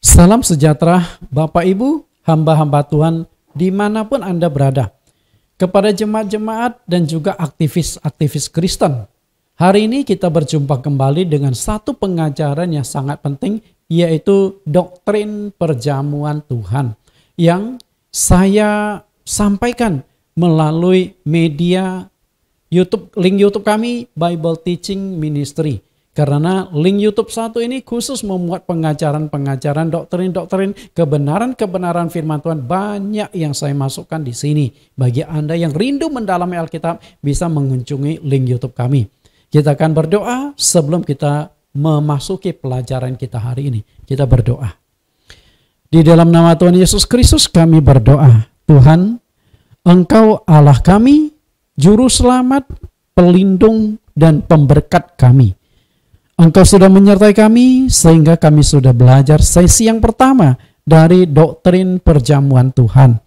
Salam sejahtera Bapak Ibu, hamba-hamba Tuhan dimanapun Anda berada. Kepada jemaat-jemaat dan juga aktivis-aktivis Kristen. Hari ini kita berjumpa kembali dengan satu pengajaran yang sangat penting yaitu doktrin perjamuan Tuhan yang saya sampaikan melalui media YouTube link YouTube kami Bible Teaching Ministry. Karena link YouTube satu ini khusus memuat pengajaran-pengajaran doktrin-doktrin kebenaran-kebenaran firman Tuhan banyak yang saya masukkan di sini. Bagi Anda yang rindu mendalami Alkitab bisa mengunjungi link YouTube kami. Kita akan berdoa sebelum kita memasuki pelajaran kita hari ini. Kita berdoa. Di dalam nama Tuhan Yesus Kristus kami berdoa. Tuhan, Engkau Allah kami, juru selamat, pelindung dan pemberkat kami. Engkau sudah menyertai kami sehingga kami sudah belajar sesi yang pertama dari doktrin perjamuan Tuhan.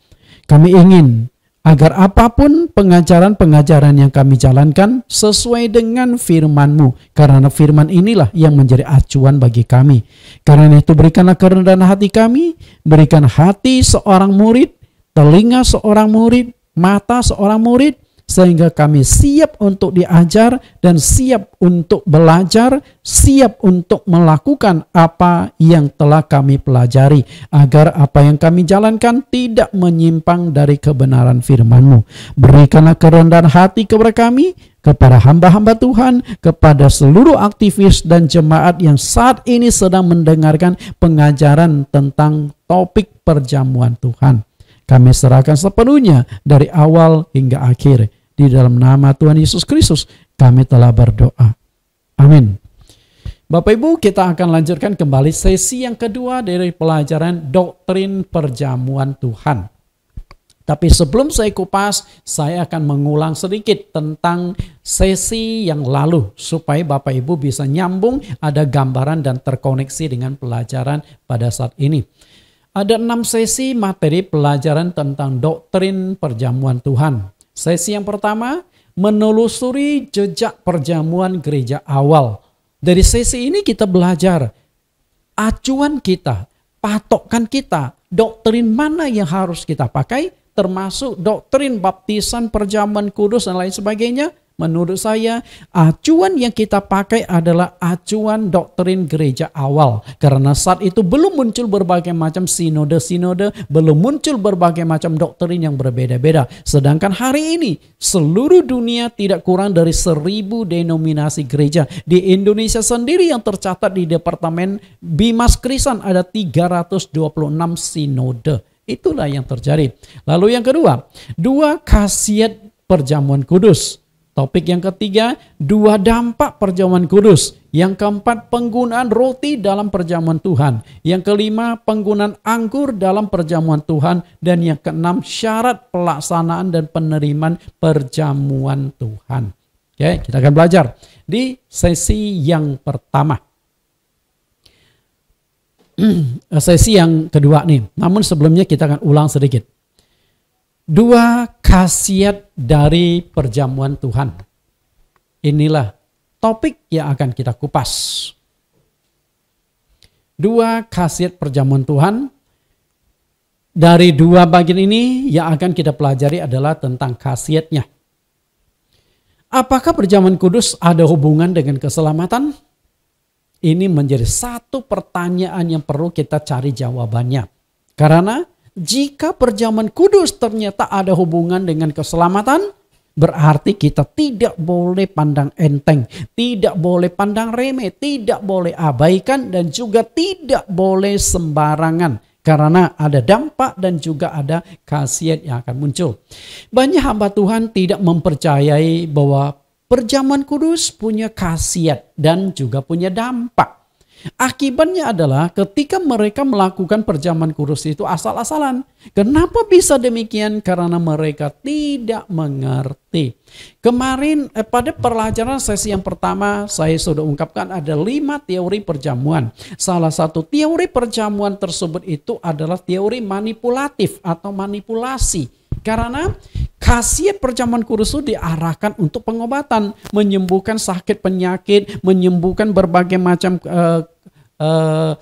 Kami ingin agar apapun pengajaran-pengajaran yang kami jalankan sesuai dengan firman-Mu. Karena firman inilah yang menjadi acuan bagi kami. Karena itu berikanlah kerendahan hati kami, berikan hati seorang murid telinga seorang murid, mata seorang murid, sehingga kami siap untuk diajar dan siap untuk belajar, siap untuk melakukan apa yang telah kami pelajari, agar apa yang kami jalankan tidak menyimpang dari kebenaran firman-Mu. Berikanlah kerendahan hati kepada kami, kepada hamba-hamba Tuhan, kepada seluruh aktivis dan jemaat yang saat ini sedang mendengarkan pengajaran tentang topik perjamuan Tuhan. Kami serahkan sepenuhnya dari awal hingga akhir. Di dalam nama Tuhan Yesus Kristus kami telah berdoa. Amin. Bapak Ibu, kita akan lanjutkan kembali sesi yang kedua dari pelajaran doktrin perjamuan Tuhan. Tapi sebelum saya kupas, saya akan mengulang sedikit tentang sesi yang lalu supaya Bapak Ibu bisa nyambung, ada gambaran dan terkoneksi dengan pelajaran pada saat ini. Ada enam sesi materi pelajaran tentang doktrin perjamuan Tuhan. Sesi yang pertama, menelusuri jejak perjamuan gereja awal. Dari sesi ini kita belajar acuan kita, patokan kita, doktrin mana yang harus kita pakai, termasuk doktrin baptisan, perjamuan kudus, dan lain sebagainya, Menurut saya, acuan yang kita pakai adalah acuan doktrin gereja awal. Karena saat itu belum muncul berbagai macam sinode-sinode, belum muncul berbagai macam doktrin yang berbeda-beda. Sedangkan hari ini, seluruh dunia tidak kurang dari seribu denominasi gereja. Di Indonesia sendiri yang tercatat di Departemen Bimas Krisan ada 326 sinode. Itulah yang terjadi. Lalu yang kedua, dua khasiat perjamuan kudus. Topik yang ketiga, dua dampak perjamuan kudus. Yang keempat, penggunaan roti dalam perjamuan Tuhan. Yang kelima, penggunaan anggur dalam perjamuan Tuhan. Dan yang keenam, syarat pelaksanaan dan penerimaan perjamuan Tuhan. Oke, kita akan belajar di sesi yang pertama. sesi yang kedua nih. Namun sebelumnya kita akan ulang sedikit. Dua khasiat dari perjamuan Tuhan. Inilah topik yang akan kita kupas. Dua khasiat perjamuan Tuhan. Dari dua bagian ini yang akan kita pelajari adalah tentang khasiatnya. Apakah perjamuan kudus ada hubungan dengan keselamatan? Ini menjadi satu pertanyaan yang perlu kita cari jawabannya. Karena jika perjamuan kudus ternyata ada hubungan dengan keselamatan, berarti kita tidak boleh pandang enteng, tidak boleh pandang remeh, tidak boleh abaikan dan juga tidak boleh sembarangan karena ada dampak dan juga ada khasiat yang akan muncul. Banyak hamba Tuhan tidak mempercayai bahwa perjamuan kudus punya khasiat dan juga punya dampak. Akibatnya adalah ketika mereka melakukan perjaman kurus itu asal-asalan. Kenapa bisa demikian? Karena mereka tidak mengerti. Kemarin eh, pada pelajaran sesi yang pertama saya sudah ungkapkan ada lima teori perjamuan. Salah satu teori perjamuan tersebut itu adalah teori manipulatif atau manipulasi. Karena khasiat perjamuan kurus itu diarahkan untuk pengobatan, menyembuhkan sakit penyakit, menyembuhkan berbagai macam eh, Eh,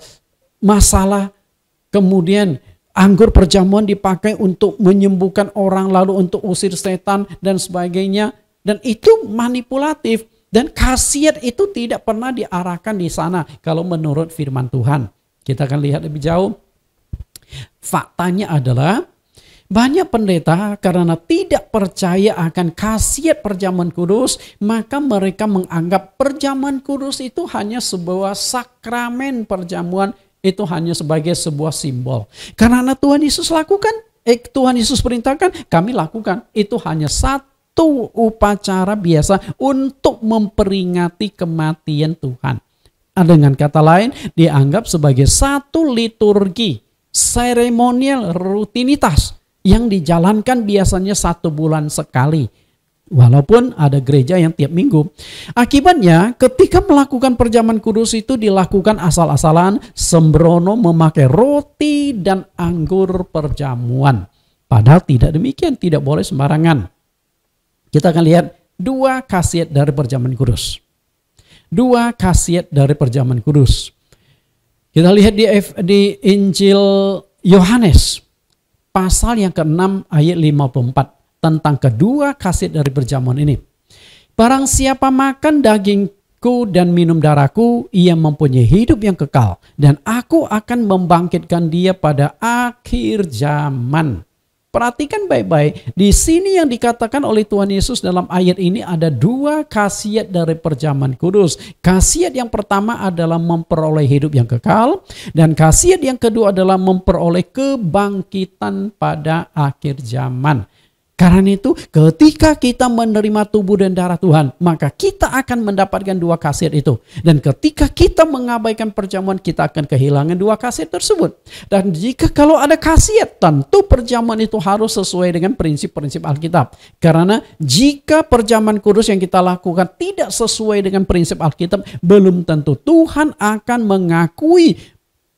masalah, kemudian anggur perjamuan dipakai untuk menyembuhkan orang, lalu untuk usir setan dan sebagainya. Dan itu manipulatif. Dan khasiat itu tidak pernah diarahkan di sana kalau menurut firman Tuhan. Kita akan lihat lebih jauh. Faktanya adalah banyak pendeta karena tidak percaya akan khasiat perjamuan kudus, maka mereka menganggap perjamuan kudus itu hanya sebuah sakramen perjamuan itu hanya sebagai sebuah simbol. Karena Tuhan Yesus lakukan, eh, Tuhan Yesus perintahkan, kami lakukan. Itu hanya satu upacara biasa untuk memperingati kematian Tuhan. Dengan kata lain, dianggap sebagai satu liturgi seremonial rutinitas yang dijalankan biasanya satu bulan sekali. Walaupun ada gereja yang tiap minggu. Akibatnya ketika melakukan perjaman kudus itu dilakukan asal-asalan sembrono memakai roti dan anggur perjamuan. Padahal tidak demikian, tidak boleh sembarangan. Kita akan lihat dua khasiat dari perjaman kudus. Dua khasiat dari perjaman kudus. Kita lihat di, F, di Injil Yohanes pasal yang ke-6 ayat 54 tentang kedua kasih dari perjamuan ini. Barang siapa makan dagingku dan minum darahku, ia mempunyai hidup yang kekal. Dan aku akan membangkitkan dia pada akhir zaman. Perhatikan baik-baik, di sini yang dikatakan oleh Tuhan Yesus dalam ayat ini ada dua khasiat dari perjaman kudus. Khasiat yang pertama adalah memperoleh hidup yang kekal dan khasiat yang kedua adalah memperoleh kebangkitan pada akhir zaman. Karena itu ketika kita menerima tubuh dan darah Tuhan, maka kita akan mendapatkan dua kasir itu. Dan ketika kita mengabaikan perjamuan, kita akan kehilangan dua kasir tersebut. Dan jika kalau ada kasir, tentu perjamuan itu harus sesuai dengan prinsip-prinsip Alkitab. Karena jika perjamuan kudus yang kita lakukan tidak sesuai dengan prinsip Alkitab, belum tentu Tuhan akan mengakui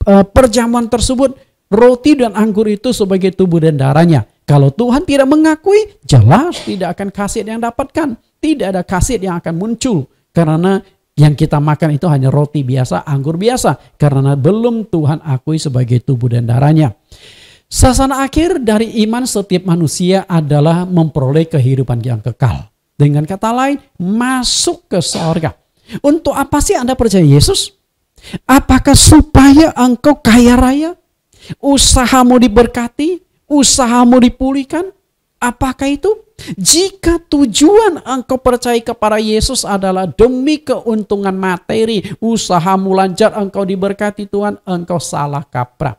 eh, perjamuan tersebut, roti dan anggur itu sebagai tubuh dan darahnya kalau Tuhan tidak mengakui, jelas tidak akan kasih yang dapatkan. Tidak ada kasih yang akan muncul. Karena yang kita makan itu hanya roti biasa, anggur biasa. Karena belum Tuhan akui sebagai tubuh dan darahnya. Sasana akhir dari iman setiap manusia adalah memperoleh kehidupan yang kekal. Dengan kata lain, masuk ke sorga. Untuk apa sih Anda percaya Yesus? Apakah supaya engkau kaya raya? Usahamu diberkati? usahamu dipulihkan? Apakah itu? Jika tujuan engkau percaya kepada Yesus adalah demi keuntungan materi, usahamu lancar, engkau diberkati Tuhan, engkau salah kaprah.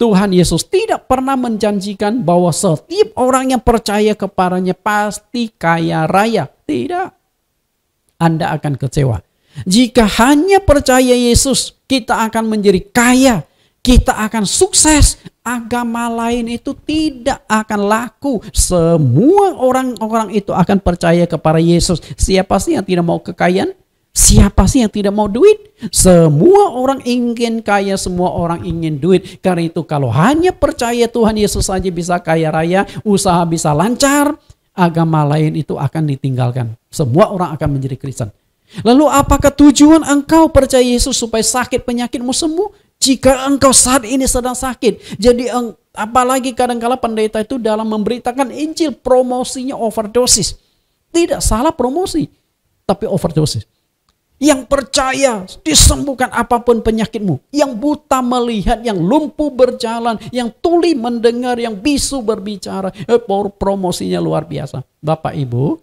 Tuhan Yesus tidak pernah menjanjikan bahwa setiap orang yang percaya kepadanya pasti kaya raya. Tidak. Anda akan kecewa. Jika hanya percaya Yesus, kita akan menjadi kaya kita akan sukses. Agama lain itu tidak akan laku. Semua orang-orang itu akan percaya kepada Yesus. Siapa sih yang tidak mau kekayaan? Siapa sih yang tidak mau duit? Semua orang ingin kaya, semua orang ingin duit. Karena itu kalau hanya percaya Tuhan Yesus saja bisa kaya raya, usaha bisa lancar, agama lain itu akan ditinggalkan. Semua orang akan menjadi Kristen. Lalu apakah tujuan engkau percaya Yesus supaya sakit penyakitmu sembuh? Jika engkau saat ini sedang sakit, jadi apalagi kadangkala pendeta itu dalam memberitakan Injil promosinya overdosis. Tidak salah promosi, tapi overdosis. Yang percaya disembuhkan apapun penyakitmu. Yang buta melihat, yang lumpuh berjalan, yang tuli mendengar, yang bisu berbicara. Eh, promosinya luar biasa. Bapak Ibu,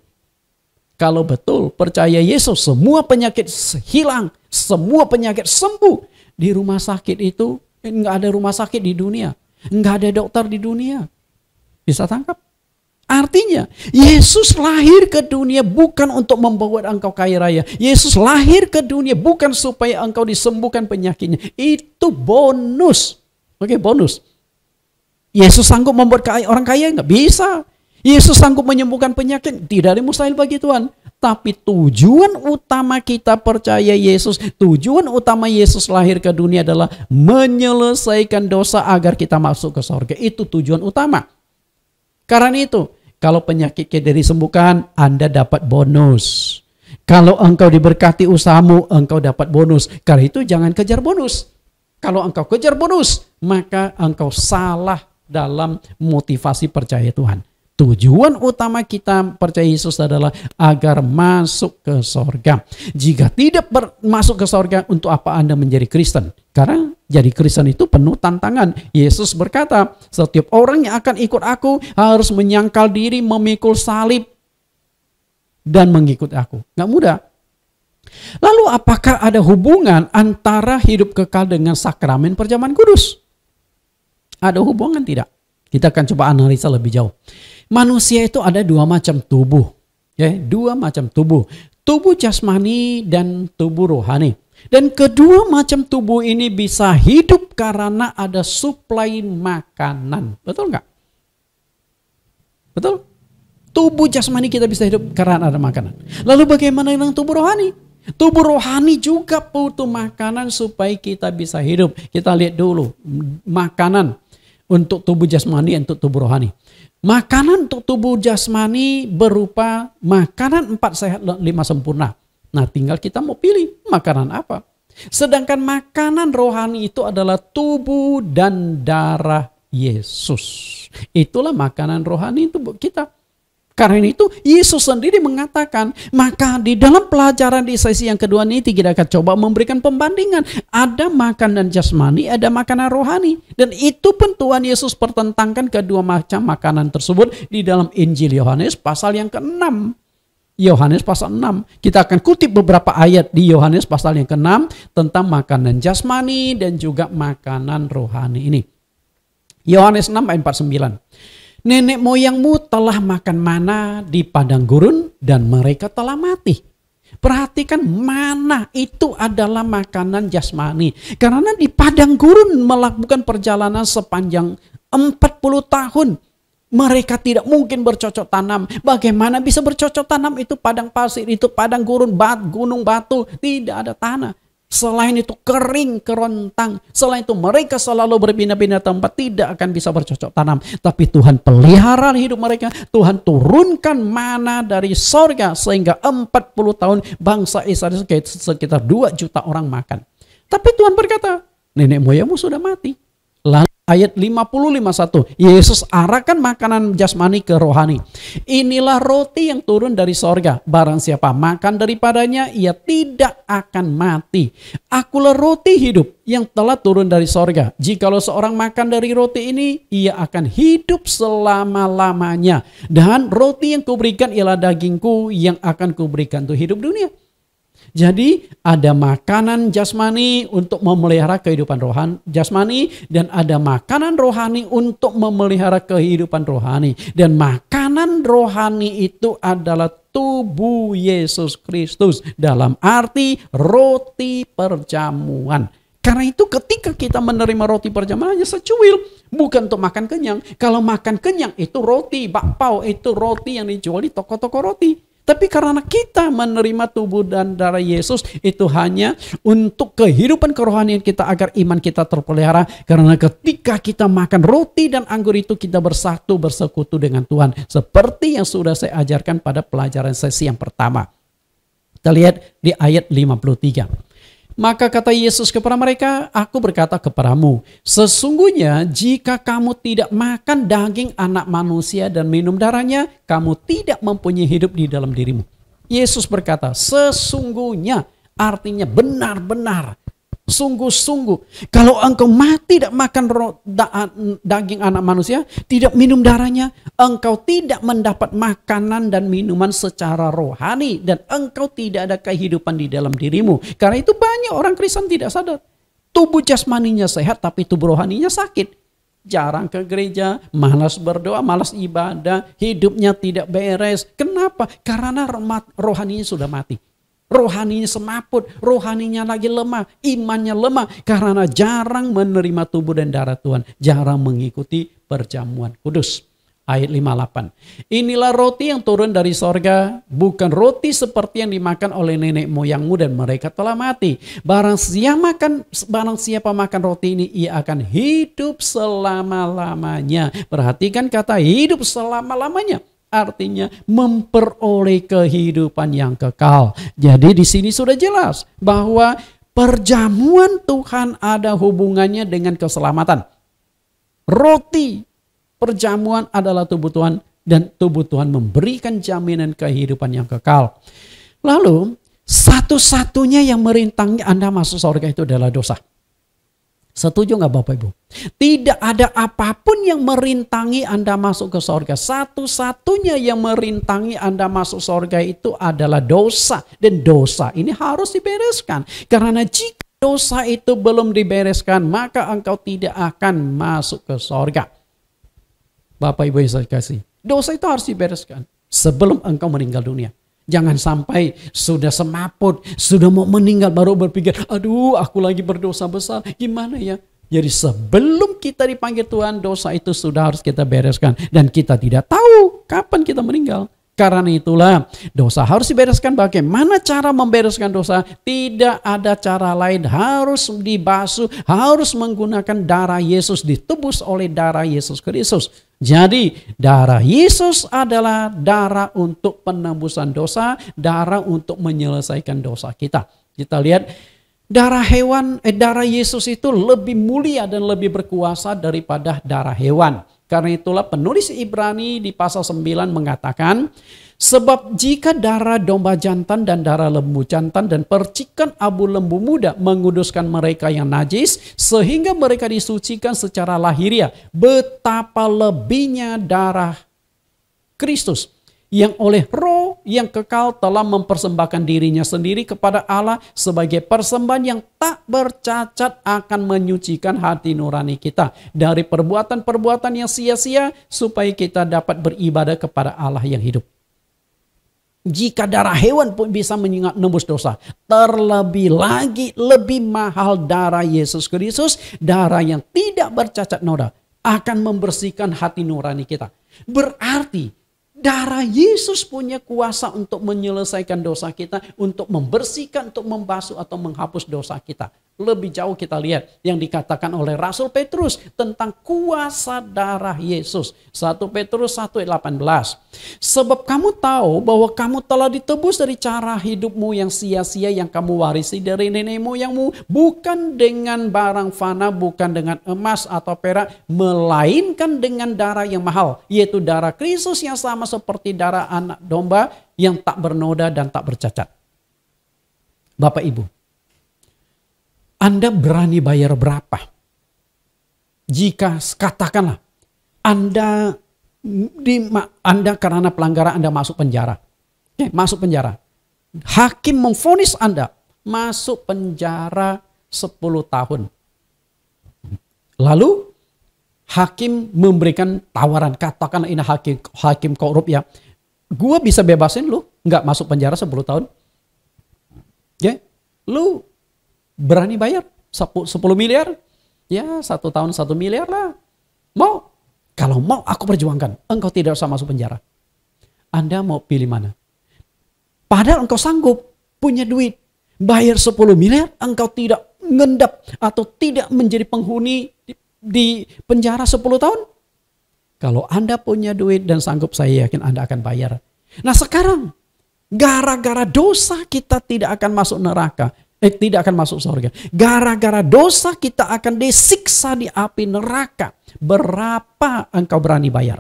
kalau betul percaya Yesus semua penyakit hilang, semua penyakit sembuh di rumah sakit itu eh, nggak ada rumah sakit di dunia, nggak ada dokter di dunia. Bisa tangkap? Artinya, Yesus lahir ke dunia bukan untuk membuat engkau kaya raya. Yesus lahir ke dunia bukan supaya engkau disembuhkan penyakitnya. Itu bonus. Oke, okay, bonus. Yesus sanggup membuat orang kaya nggak? Bisa. Yesus sanggup menyembuhkan penyakit. Tidak ada mustahil bagi Tuhan tapi tujuan utama kita percaya Yesus, tujuan utama Yesus lahir ke dunia adalah menyelesaikan dosa agar kita masuk ke surga. Itu tujuan utama. Karena itu, kalau penyakit kita disembuhkan, Anda dapat bonus. Kalau engkau diberkati usahamu, engkau dapat bonus. Karena itu jangan kejar bonus. Kalau engkau kejar bonus, maka engkau salah dalam motivasi percaya Tuhan. Tujuan utama kita percaya Yesus adalah agar masuk ke sorga. Jika tidak masuk ke sorga, untuk apa Anda menjadi Kristen? Karena jadi Kristen itu penuh tantangan. Yesus berkata, setiap orang yang akan ikut aku harus menyangkal diri, memikul salib, dan mengikut aku. Nggak mudah. Lalu apakah ada hubungan antara hidup kekal dengan sakramen perjamuan kudus? Ada hubungan tidak? Kita akan coba analisa lebih jauh. Manusia itu ada dua macam tubuh. Ya, dua macam tubuh. Tubuh jasmani dan tubuh rohani. Dan kedua macam tubuh ini bisa hidup karena ada suplai makanan. Betul nggak? Betul? Tubuh jasmani kita bisa hidup karena ada makanan. Lalu bagaimana dengan tubuh rohani? Tubuh rohani juga butuh makanan supaya kita bisa hidup. Kita lihat dulu makanan untuk tubuh jasmani dan untuk tubuh rohani. Makanan untuk tubuh jasmani berupa makanan empat sehat lima sempurna. Nah tinggal kita mau pilih makanan apa. Sedangkan makanan rohani itu adalah tubuh dan darah Yesus. Itulah makanan rohani itu kita. Karena itu Yesus sendiri mengatakan, maka di dalam pelajaran di sesi yang kedua ini kita akan coba memberikan pembandingan. Ada makanan jasmani, ada makanan rohani. Dan itu pun Tuhan Yesus pertentangkan kedua macam makanan tersebut di dalam Injil Yohanes pasal yang ke-6. Yohanes pasal 6. Kita akan kutip beberapa ayat di Yohanes pasal yang ke-6 tentang makanan jasmani dan juga makanan rohani ini. Yohanes 6 ayat 49. Nenek moyangmu telah makan mana di padang gurun dan mereka telah mati. Perhatikan mana itu adalah makanan jasmani. Karena di padang gurun melakukan perjalanan sepanjang 40 tahun. Mereka tidak mungkin bercocok tanam. Bagaimana bisa bercocok tanam itu padang pasir, itu padang gurun, bat, gunung batu, tidak ada tanah. Selain itu kering, kerontang. Selain itu mereka selalu berbina-bina tempat. Tidak akan bisa bercocok tanam. Tapi Tuhan pelihara hidup mereka. Tuhan turunkan mana dari sorga. Sehingga 40 tahun bangsa Israel sekitar 2 juta orang makan. Tapi Tuhan berkata, nenek moyangmu sudah mati ayat 551, Yesus arahkan makanan jasmani ke rohani. Inilah roti yang turun dari sorga. Barang siapa makan daripadanya, ia tidak akan mati. Akulah roti hidup yang telah turun dari sorga. Jikalau seorang makan dari roti ini, ia akan hidup selama-lamanya. Dan roti yang kuberikan ialah dagingku yang akan kuberikan untuk hidup dunia. Jadi ada makanan jasmani untuk memelihara kehidupan rohani jasmani dan ada makanan rohani untuk memelihara kehidupan rohani dan makanan rohani itu adalah tubuh Yesus Kristus dalam arti roti perjamuan. Karena itu ketika kita menerima roti perjamuan hanya secuil. Bukan untuk makan kenyang. Kalau makan kenyang itu roti, bakpao itu roti yang dijual di toko-toko roti. Tapi karena kita menerima tubuh dan darah Yesus itu hanya untuk kehidupan kerohanian kita agar iman kita terpelihara. Karena ketika kita makan roti dan anggur itu kita bersatu bersekutu dengan Tuhan. Seperti yang sudah saya ajarkan pada pelajaran sesi yang pertama. Kita lihat di ayat 53. Maka kata Yesus kepada mereka, aku berkata kepadamu, sesungguhnya jika kamu tidak makan daging anak manusia dan minum darahnya, kamu tidak mempunyai hidup di dalam dirimu. Yesus berkata, sesungguhnya artinya benar-benar sungguh-sungguh. Kalau engkau mati tidak makan daging anak manusia, tidak minum darahnya, engkau tidak mendapat makanan dan minuman secara rohani dan engkau tidak ada kehidupan di dalam dirimu. Karena itu banyak orang Kristen tidak sadar. Tubuh jasmaninya sehat tapi tubuh rohaninya sakit. Jarang ke gereja, malas berdoa, malas ibadah, hidupnya tidak beres. Kenapa? Karena rohaninya sudah mati rohaninya semaput, rohaninya lagi lemah, imannya lemah karena jarang menerima tubuh dan darah Tuhan, jarang mengikuti perjamuan kudus. Ayat 58. Inilah roti yang turun dari sorga, bukan roti seperti yang dimakan oleh nenek moyangmu dan mereka telah mati. Barang siapa makan, barang siapa makan roti ini, ia akan hidup selama-lamanya. Perhatikan kata hidup selama-lamanya artinya memperoleh kehidupan yang kekal. Jadi di sini sudah jelas bahwa perjamuan Tuhan ada hubungannya dengan keselamatan. Roti perjamuan adalah tubuh Tuhan dan tubuh Tuhan memberikan jaminan kehidupan yang kekal. Lalu satu-satunya yang merintangi Anda masuk surga itu adalah dosa. Setuju nggak Bapak Ibu? Tidak ada apapun yang merintangi Anda masuk ke sorga. Satu-satunya yang merintangi Anda masuk sorga itu adalah dosa. Dan dosa ini harus dibereskan. Karena jika dosa itu belum dibereskan, maka engkau tidak akan masuk ke sorga. Bapak Ibu yang saya kasih, dosa itu harus dibereskan sebelum engkau meninggal dunia. Jangan sampai sudah semaput, sudah mau meninggal baru berpikir, aduh aku lagi berdosa besar, gimana ya? Jadi sebelum kita dipanggil Tuhan, dosa itu sudah harus kita bereskan. Dan kita tidak tahu kapan kita meninggal. Karena itulah dosa harus dibereskan. Bagaimana cara membereskan dosa? Tidak ada cara lain. Harus dibasuh, harus menggunakan darah Yesus, ditebus oleh darah Yesus Kristus. Jadi darah Yesus adalah darah untuk penembusan dosa, darah untuk menyelesaikan dosa kita. Kita lihat darah hewan, eh, darah Yesus itu lebih mulia dan lebih berkuasa daripada darah hewan. Karena itulah penulis Ibrani di pasal 9 mengatakan, Sebab jika darah domba jantan dan darah lembu jantan dan percikan abu lembu muda menguduskan mereka yang najis sehingga mereka disucikan secara lahiriah. Betapa lebihnya darah Kristus yang oleh roh yang kekal telah mempersembahkan dirinya sendiri kepada Allah sebagai persembahan yang tak bercacat akan menyucikan hati nurani kita dari perbuatan-perbuatan yang sia-sia supaya kita dapat beribadah kepada Allah yang hidup. Jika darah hewan pun bisa nembus dosa, terlebih lagi lebih mahal darah Yesus Kristus, darah yang tidak bercacat noda akan membersihkan hati nurani kita. Berarti darah Yesus punya kuasa untuk menyelesaikan dosa kita, untuk membersihkan, untuk membasuh atau menghapus dosa kita. Lebih jauh kita lihat yang dikatakan oleh Rasul Petrus tentang kuasa darah Yesus. 1 Petrus 1:18. Sebab kamu tahu bahwa kamu telah ditebus dari cara hidupmu yang sia-sia yang kamu warisi dari nenek moyangmu, bukan dengan barang fana, bukan dengan emas atau perak, melainkan dengan darah yang mahal, yaitu darah Kristus yang sama seperti darah anak domba yang tak bernoda dan tak bercacat. Bapak Ibu, anda berani bayar berapa? Jika katakanlah Anda di Anda karena pelanggaran Anda masuk penjara. Oke, eh, masuk penjara. Hakim memfonis Anda masuk penjara 10 tahun. Lalu hakim memberikan tawaran, katakanlah ini hakim hakim korup ya. Gua bisa bebasin lu, nggak masuk penjara 10 tahun. Ya. Lu berani bayar 10 miliar? Ya satu tahun satu miliar lah. Mau? Kalau mau aku perjuangkan. Engkau tidak usah masuk penjara. Anda mau pilih mana? Padahal engkau sanggup punya duit. Bayar 10 miliar engkau tidak ngendap atau tidak menjadi penghuni di, penjara 10 tahun. Kalau Anda punya duit dan sanggup saya yakin Anda akan bayar. Nah sekarang gara-gara dosa kita tidak akan masuk neraka eh, tidak akan masuk surga. Gara-gara dosa kita akan disiksa di api neraka. Berapa engkau berani bayar?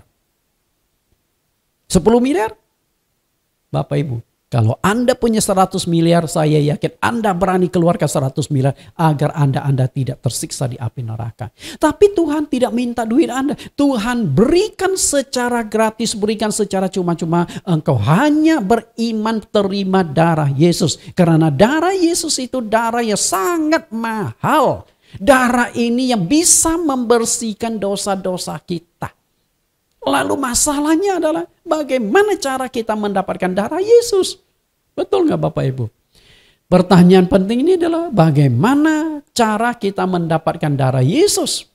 10 miliar? Bapak Ibu, kalau Anda punya 100 miliar, saya yakin Anda berani keluarkan 100 miliar agar Anda-Anda tidak tersiksa di api neraka. Tapi Tuhan tidak minta duit Anda. Tuhan berikan secara gratis, berikan secara cuma-cuma. Engkau hanya beriman terima darah Yesus. Karena darah Yesus itu darah yang sangat mahal. Darah ini yang bisa membersihkan dosa-dosa kita. Lalu masalahnya adalah bagaimana cara kita mendapatkan darah Yesus? Betul nggak Bapak Ibu? Pertanyaan penting ini adalah bagaimana cara kita mendapatkan darah Yesus.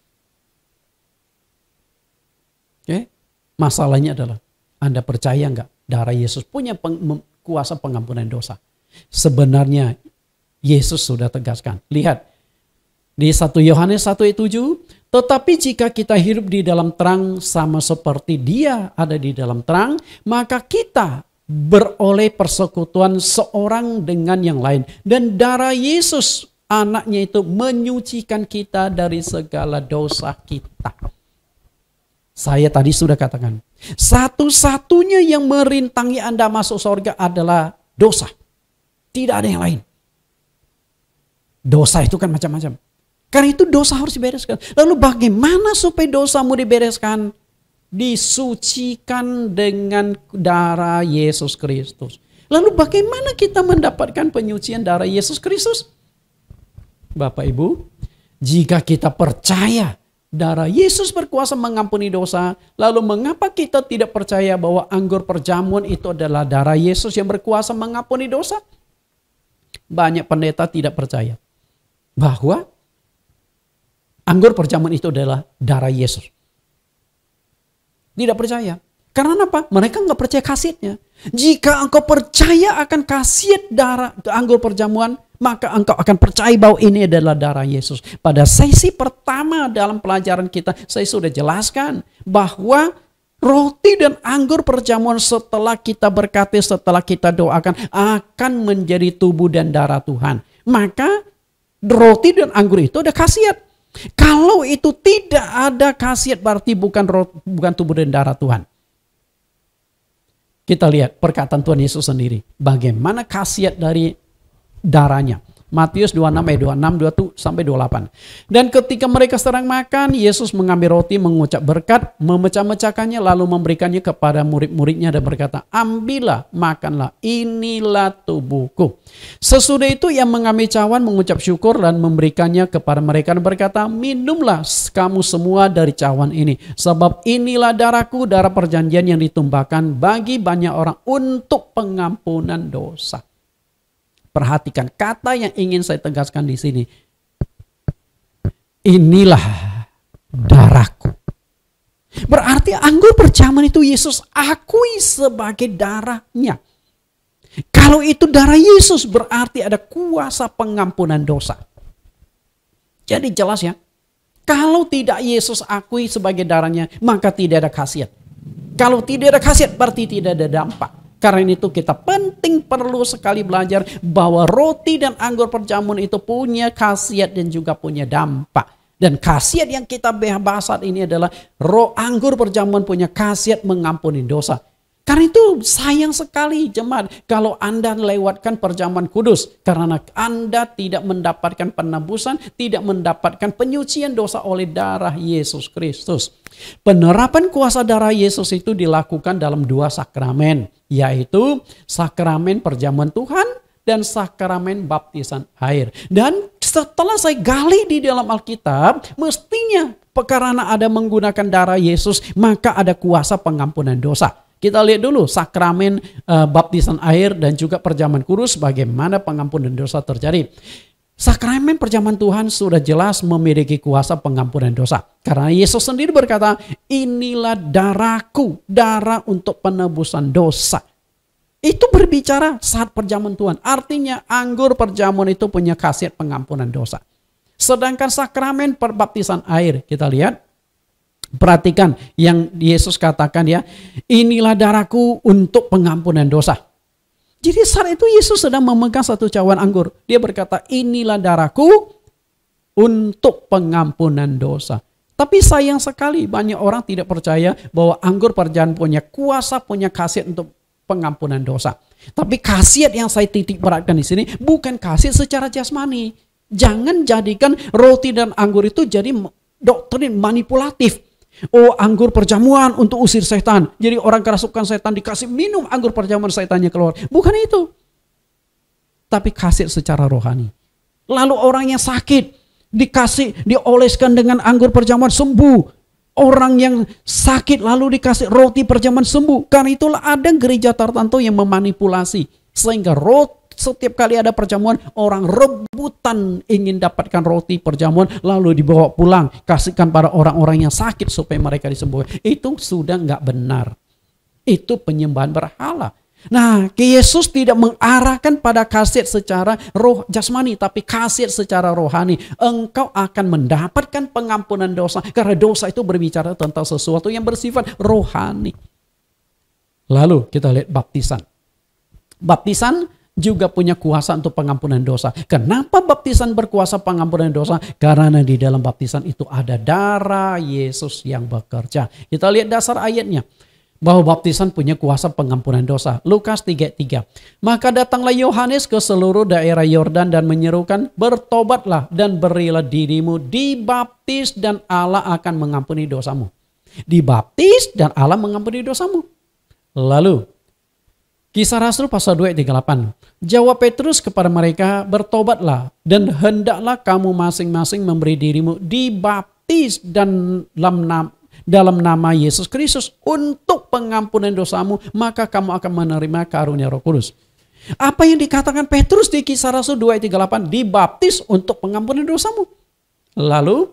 Oke, masalahnya adalah Anda percaya nggak darah Yesus punya peng, kuasa pengampunan dosa? Sebenarnya Yesus sudah tegaskan. Lihat di 1 Yohanes 1 ayat 7, tetapi jika kita hidup di dalam terang sama seperti dia ada di dalam terang, maka kita beroleh persekutuan seorang dengan yang lain. Dan darah Yesus anaknya itu menyucikan kita dari segala dosa kita. Saya tadi sudah katakan, satu-satunya yang merintangi Anda masuk surga adalah dosa. Tidak ada yang lain. Dosa itu kan macam-macam. Karena itu dosa harus dibereskan. Lalu bagaimana supaya dosamu dibereskan? disucikan dengan darah Yesus Kristus. Lalu bagaimana kita mendapatkan penyucian darah Yesus Kristus? Bapak Ibu, jika kita percaya darah Yesus berkuasa mengampuni dosa, lalu mengapa kita tidak percaya bahwa anggur perjamuan itu adalah darah Yesus yang berkuasa mengampuni dosa? Banyak pendeta tidak percaya bahwa anggur perjamuan itu adalah darah Yesus. Tidak percaya. Karena apa? Mereka nggak percaya kasihnya. Jika engkau percaya akan kasih darah anggur perjamuan, maka engkau akan percaya bahwa ini adalah darah Yesus. Pada sesi pertama dalam pelajaran kita, saya sudah jelaskan bahwa roti dan anggur perjamuan setelah kita berkati, setelah kita doakan, akan menjadi tubuh dan darah Tuhan. Maka roti dan anggur itu ada khasiat. Kalau itu tidak ada khasiat berarti bukan roh, bukan tubuh dan darah Tuhan. Kita lihat perkataan Tuhan Yesus sendiri. Bagaimana khasiat dari darahnya. Matius 26 ayat 26 27 sampai 28. Dan ketika mereka sedang makan, Yesus mengambil roti, mengucap berkat, memecah-mecahkannya lalu memberikannya kepada murid-muridnya dan berkata, "Ambillah, makanlah, inilah tubuhku." Sesudah itu ia mengambil cawan, mengucap syukur dan memberikannya kepada mereka dan berkata, "Minumlah kamu semua dari cawan ini, sebab inilah darahku, darah perjanjian yang ditumpahkan bagi banyak orang untuk pengampunan dosa." Perhatikan kata yang ingin saya tegaskan di sini. Inilah darahku. Berarti anggur percaman itu Yesus akui sebagai darahnya. Kalau itu darah Yesus berarti ada kuasa pengampunan dosa. Jadi jelas ya, kalau tidak Yesus akui sebagai darahnya, maka tidak ada khasiat. Kalau tidak ada khasiat berarti tidak ada dampak. Karena itu kita penting perlu sekali belajar bahwa roti dan anggur perjamuan itu punya khasiat dan juga punya dampak. Dan khasiat yang kita bahas saat ini adalah roh anggur perjamuan punya khasiat mengampuni dosa. Karena itu sayang sekali jemaat kalau Anda lewatkan perjamuan kudus. Karena Anda tidak mendapatkan penebusan, tidak mendapatkan penyucian dosa oleh darah Yesus Kristus. Penerapan kuasa darah Yesus itu dilakukan dalam dua sakramen yaitu sakramen perjamuan Tuhan dan sakramen baptisan air. Dan setelah saya gali di dalam Alkitab, mestinya karena ada menggunakan darah Yesus, maka ada kuasa pengampunan dosa. Kita lihat dulu sakramen uh, baptisan air dan juga perjamuan kudus bagaimana pengampunan dosa terjadi. Sakramen perjamuan Tuhan sudah jelas memiliki kuasa pengampunan dosa. Karena Yesus sendiri berkata, inilah darahku, darah untuk penebusan dosa. Itu berbicara saat perjamuan Tuhan. Artinya anggur perjamuan itu punya khasiat pengampunan dosa. Sedangkan sakramen perbaptisan air, kita lihat. Perhatikan yang Yesus katakan ya, inilah darahku untuk pengampunan dosa. Jadi saat itu Yesus sedang memegang satu cawan anggur. Dia berkata, inilah darahku untuk pengampunan dosa. Tapi sayang sekali banyak orang tidak percaya bahwa anggur perjalanan punya kuasa, punya khasiat untuk pengampunan dosa. Tapi khasiat yang saya titik beratkan di sini bukan khasiat secara jasmani. Jangan jadikan roti dan anggur itu jadi doktrin manipulatif. Oh anggur perjamuan untuk usir setan. Jadi orang kerasukan setan dikasih minum anggur perjamuan setannya keluar. Bukan itu. Tapi kasih secara rohani. Lalu orang yang sakit dikasih dioleskan dengan anggur perjamuan sembuh. Orang yang sakit lalu dikasih roti perjamuan sembuh. Karena itulah ada gereja tertentu yang memanipulasi sehingga roti setiap kali ada perjamuan, orang rebutan ingin dapatkan roti perjamuan, lalu dibawa pulang, kasihkan para orang-orang yang sakit supaya mereka disembuhkan. Itu sudah nggak benar. Itu penyembahan berhala. Nah, Yesus tidak mengarahkan pada kasih secara roh jasmani, tapi kasih secara rohani. Engkau akan mendapatkan pengampunan dosa, karena dosa itu berbicara tentang sesuatu yang bersifat rohani. Lalu kita lihat baptisan. Baptisan juga punya kuasa untuk pengampunan dosa. Kenapa baptisan berkuasa pengampunan dosa? Karena di dalam baptisan itu ada darah Yesus yang bekerja. Kita lihat dasar ayatnya. Bahwa baptisan punya kuasa pengampunan dosa. Lukas 3.3 Maka datanglah Yohanes ke seluruh daerah Yordan dan menyerukan bertobatlah dan berilah dirimu dibaptis dan Allah akan mengampuni dosamu. Dibaptis dan Allah mengampuni dosamu. Lalu Kisah Rasul pasal 2 ayat 38. Jawab Petrus kepada mereka, bertobatlah dan hendaklah kamu masing-masing memberi dirimu dibaptis dan dalam nama, dalam nama Yesus Kristus untuk pengampunan dosamu, maka kamu akan menerima karunia Roh Kudus. Apa yang dikatakan Petrus di Kisah Rasul 2 ayat 38 dibaptis untuk pengampunan dosamu. Lalu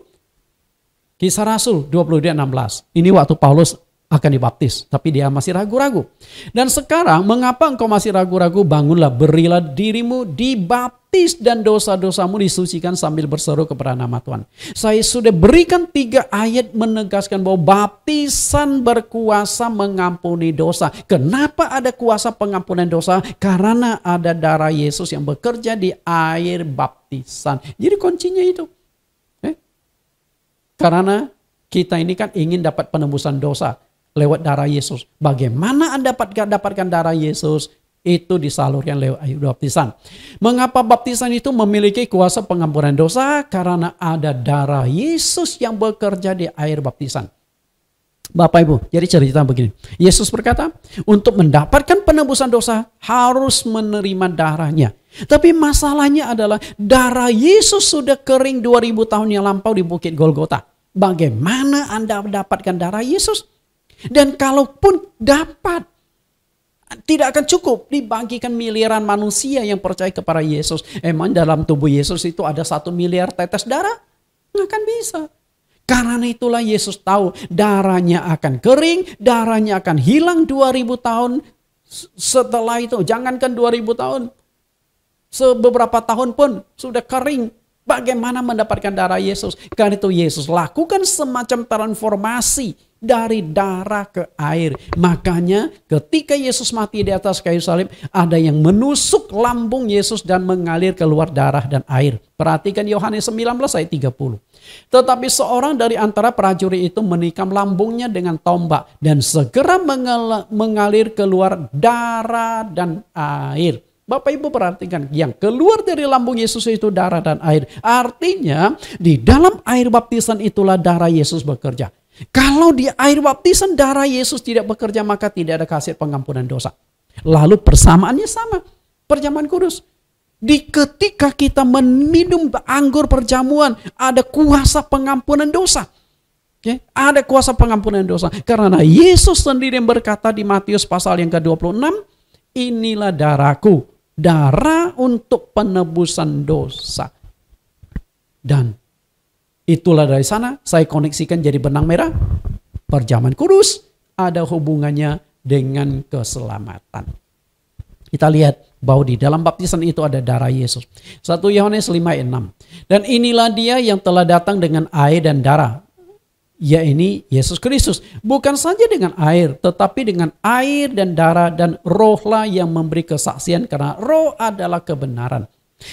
Kisah Rasul 20 ayat 16. Ini waktu Paulus akan dibaptis, tapi dia masih ragu-ragu. Dan sekarang, mengapa engkau masih ragu-ragu? Bangunlah, berilah dirimu dibaptis dan dosa-dosamu disucikan sambil berseru kepada nama Tuhan. Saya sudah berikan tiga ayat menegaskan bahwa baptisan berkuasa mengampuni dosa. Kenapa ada kuasa pengampunan dosa? Karena ada darah Yesus yang bekerja di air baptisan. Jadi kuncinya itu. Eh? Karena kita ini kan ingin dapat penembusan dosa lewat darah Yesus. Bagaimana Anda dapat dapatkan darah Yesus? Itu disalurkan lewat air baptisan. Mengapa baptisan itu memiliki kuasa pengampunan dosa? Karena ada darah Yesus yang bekerja di air baptisan. Bapak Ibu, jadi cerita begini. Yesus berkata, untuk mendapatkan penebusan dosa harus menerima darahnya. Tapi masalahnya adalah darah Yesus sudah kering 2000 tahun yang lampau di Bukit Golgota. Bagaimana Anda mendapatkan darah Yesus? Dan kalaupun dapat, tidak akan cukup dibagikan miliaran manusia yang percaya kepada Yesus. Emang dalam tubuh Yesus itu ada satu miliar tetes darah? Nggak akan bisa. Karena itulah Yesus tahu darahnya akan kering, darahnya akan hilang 2000 tahun setelah itu. Jangankan 2000 tahun. Sebeberapa tahun pun sudah kering. Bagaimana mendapatkan darah Yesus? Karena itu Yesus lakukan semacam transformasi dari darah ke air. Makanya ketika Yesus mati di atas kayu salib, ada yang menusuk lambung Yesus dan mengalir keluar darah dan air. Perhatikan Yohanes 19 ayat 30. Tetapi seorang dari antara prajurit itu menikam lambungnya dengan tombak dan segera mengalir keluar darah dan air. Bapak Ibu perhatikan, yang keluar dari lambung Yesus itu darah dan air. Artinya, di dalam air baptisan itulah darah Yesus bekerja. Kalau di air baptisan darah Yesus tidak bekerja, maka tidak ada kasih pengampunan dosa. Lalu persamaannya sama, perjamuan kudus. Di ketika kita meminum anggur perjamuan, ada kuasa pengampunan dosa. Ya, Ada kuasa pengampunan dosa. Karena Yesus sendiri yang berkata di Matius pasal yang ke-26, inilah darahku darah untuk penebusan dosa. Dan itulah dari sana saya koneksikan jadi benang merah. Perjaman kudus ada hubungannya dengan keselamatan. Kita lihat bahwa di dalam baptisan itu ada darah Yesus. 1 Yohanes 5 ayat 6. Dan inilah dia yang telah datang dengan air dan darah yakni Yesus Kristus. Bukan saja dengan air, tetapi dengan air dan darah dan rohlah yang memberi kesaksian karena roh adalah kebenaran.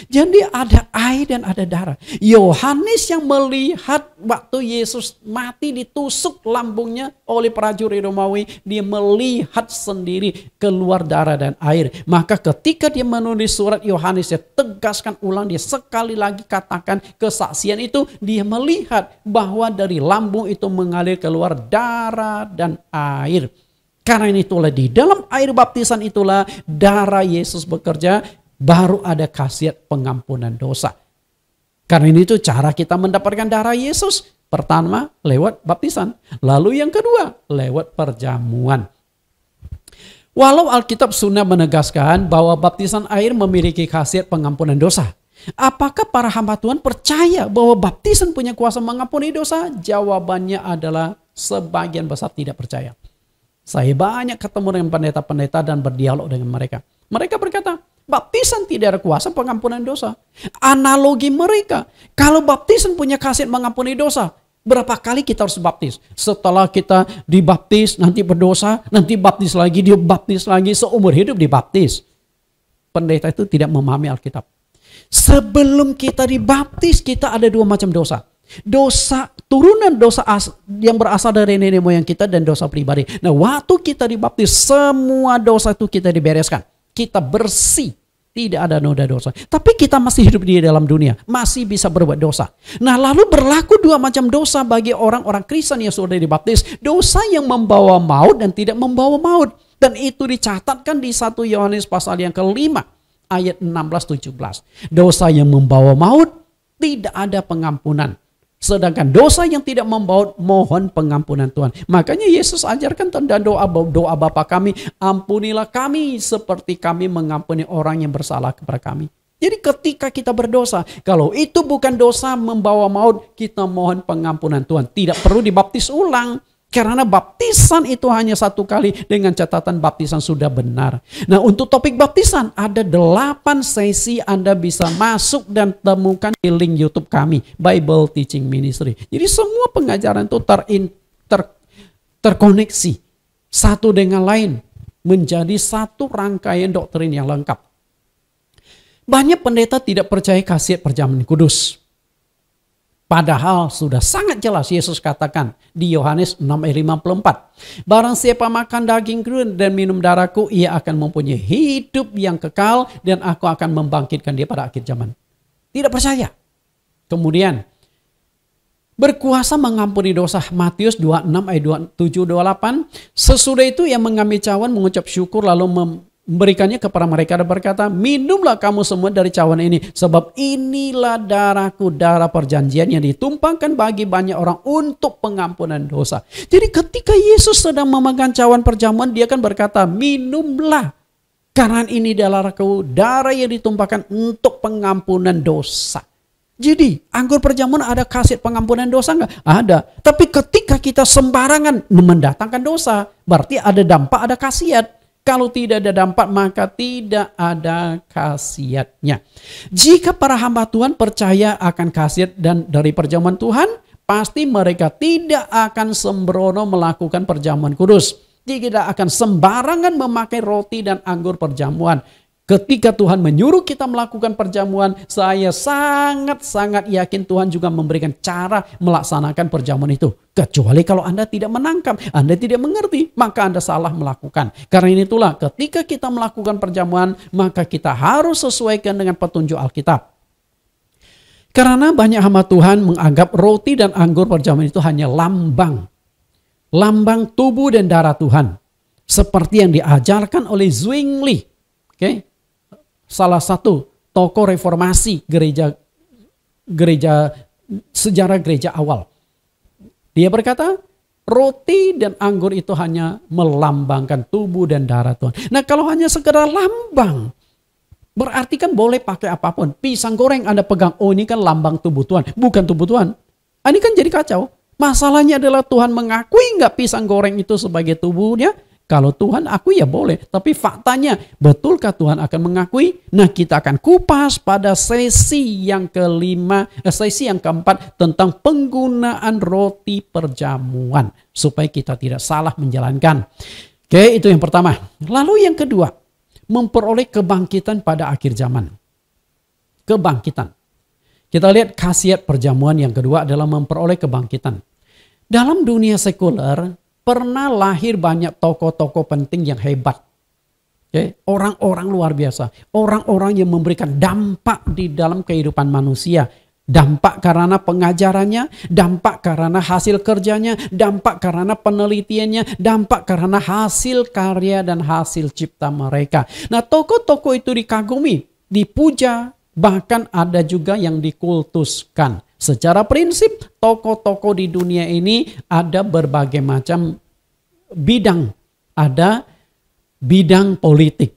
Jadi ada air dan ada darah. Yohanes yang melihat waktu Yesus mati ditusuk lambungnya oleh prajurit Romawi, dia melihat sendiri keluar darah dan air. Maka ketika dia menulis surat Yohanes, dia tegaskan ulang dia sekali lagi katakan kesaksian itu, dia melihat bahwa dari lambung itu mengalir keluar darah dan air. Karena itulah di dalam air baptisan itulah darah Yesus bekerja baru ada khasiat pengampunan dosa. Karena ini itu cara kita mendapatkan darah Yesus. Pertama lewat baptisan, lalu yang kedua lewat perjamuan. Walau Alkitab Sunnah menegaskan bahwa baptisan air memiliki khasiat pengampunan dosa, apakah para hamba Tuhan percaya bahwa baptisan punya kuasa mengampuni dosa? Jawabannya adalah sebagian besar tidak percaya. Saya banyak ketemu dengan pendeta-pendeta dan berdialog dengan mereka. Mereka berkata, Baptisan tidak ada kuasa pengampunan dosa. Analogi mereka, kalau baptisan punya kasih mengampuni dosa, berapa kali kita harus baptis? Setelah kita dibaptis, nanti berdosa, nanti baptis lagi, dia baptis lagi, seumur hidup dibaptis. Pendeta itu tidak memahami Alkitab. Sebelum kita dibaptis, kita ada dua macam dosa. Dosa turunan dosa as, yang berasal dari nenek moyang kita dan dosa pribadi. Nah, waktu kita dibaptis, semua dosa itu kita dibereskan. Kita bersih. Tidak ada noda dosa. Tapi kita masih hidup di dalam dunia. Masih bisa berbuat dosa. Nah lalu berlaku dua macam dosa bagi orang-orang Kristen yang sudah dibaptis. Dosa yang membawa maut dan tidak membawa maut. Dan itu dicatatkan di satu Yohanes pasal yang kelima. Ayat 16-17. Dosa yang membawa maut tidak ada pengampunan. Sedangkan dosa yang tidak membawa mohon pengampunan Tuhan. Makanya Yesus ajarkan tanda doa doa Bapa kami, ampunilah kami seperti kami mengampuni orang yang bersalah kepada kami. Jadi ketika kita berdosa, kalau itu bukan dosa membawa maut, kita mohon pengampunan Tuhan. Tidak perlu dibaptis ulang. Karena baptisan itu hanya satu kali dengan catatan baptisan sudah benar. Nah untuk topik baptisan ada delapan sesi Anda bisa masuk dan temukan di link Youtube kami. Bible Teaching Ministry. Jadi semua pengajaran itu terin, ter, terkoneksi. Satu dengan lain. Menjadi satu rangkaian doktrin yang lengkap. Banyak pendeta tidak percaya kasih perjamuan kudus. Padahal sudah sangat jelas Yesus katakan di Yohanes 6 ayat 54. Barang siapa makan daging dagingku dan minum darahku, ia akan mempunyai hidup yang kekal dan aku akan membangkitkan dia pada akhir zaman. Tidak percaya. Kemudian berkuasa mengampuni dosa Matius 26 ayat 27 28 sesudah itu ia mengambil cawan mengucap syukur lalu mem memberikannya kepada mereka dan berkata, minumlah kamu semua dari cawan ini, sebab inilah darahku, darah perjanjian yang ditumpangkan bagi banyak orang untuk pengampunan dosa. Jadi ketika Yesus sedang memegang cawan perjamuan, dia akan berkata, minumlah, karena ini darahku, darah yang ditumpahkan untuk pengampunan dosa. Jadi anggur perjamuan ada kasih pengampunan dosa nggak? Ada. Tapi ketika kita sembarangan mendatangkan dosa, berarti ada dampak, ada kasihat kalau tidak ada dampak maka tidak ada khasiatnya. Jika para hamba Tuhan percaya akan khasiat dan dari perjamuan Tuhan, pasti mereka tidak akan sembrono melakukan perjamuan kudus. Dia tidak akan sembarangan memakai roti dan anggur perjamuan. Ketika Tuhan menyuruh kita melakukan perjamuan, saya sangat-sangat yakin Tuhan juga memberikan cara melaksanakan perjamuan itu. Kecuali kalau Anda tidak menangkap, Anda tidak mengerti, maka Anda salah melakukan. Karena itulah ketika kita melakukan perjamuan, maka kita harus sesuaikan dengan petunjuk Alkitab. Karena banyak hamba Tuhan menganggap roti dan anggur perjamuan itu hanya lambang. Lambang tubuh dan darah Tuhan. Seperti yang diajarkan oleh Zwingli. Oke, okay? salah satu tokoh reformasi gereja gereja sejarah gereja awal. Dia berkata, roti dan anggur itu hanya melambangkan tubuh dan darah Tuhan. Nah kalau hanya segera lambang, berarti kan boleh pakai apapun. Pisang goreng Anda pegang, oh ini kan lambang tubuh Tuhan, bukan tubuh Tuhan. Ah, ini kan jadi kacau. Masalahnya adalah Tuhan mengakui nggak pisang goreng itu sebagai tubuhnya? Kalau Tuhan akui ya boleh, tapi faktanya betulkah Tuhan akan mengakui? Nah, kita akan kupas pada sesi yang kelima, eh, sesi yang keempat tentang penggunaan roti perjamuan supaya kita tidak salah menjalankan. Oke, itu yang pertama. Lalu yang kedua, memperoleh kebangkitan pada akhir zaman. Kebangkitan. Kita lihat khasiat perjamuan yang kedua adalah memperoleh kebangkitan. Dalam dunia sekuler, pernah lahir banyak tokoh-tokoh penting yang hebat. Orang-orang luar biasa. Orang-orang yang memberikan dampak di dalam kehidupan manusia. Dampak karena pengajarannya, dampak karena hasil kerjanya, dampak karena penelitiannya, dampak karena hasil karya dan hasil cipta mereka. Nah tokoh-tokoh itu dikagumi, dipuja, bahkan ada juga yang dikultuskan. Secara prinsip, toko-toko di dunia ini ada berbagai macam bidang. Ada bidang politik.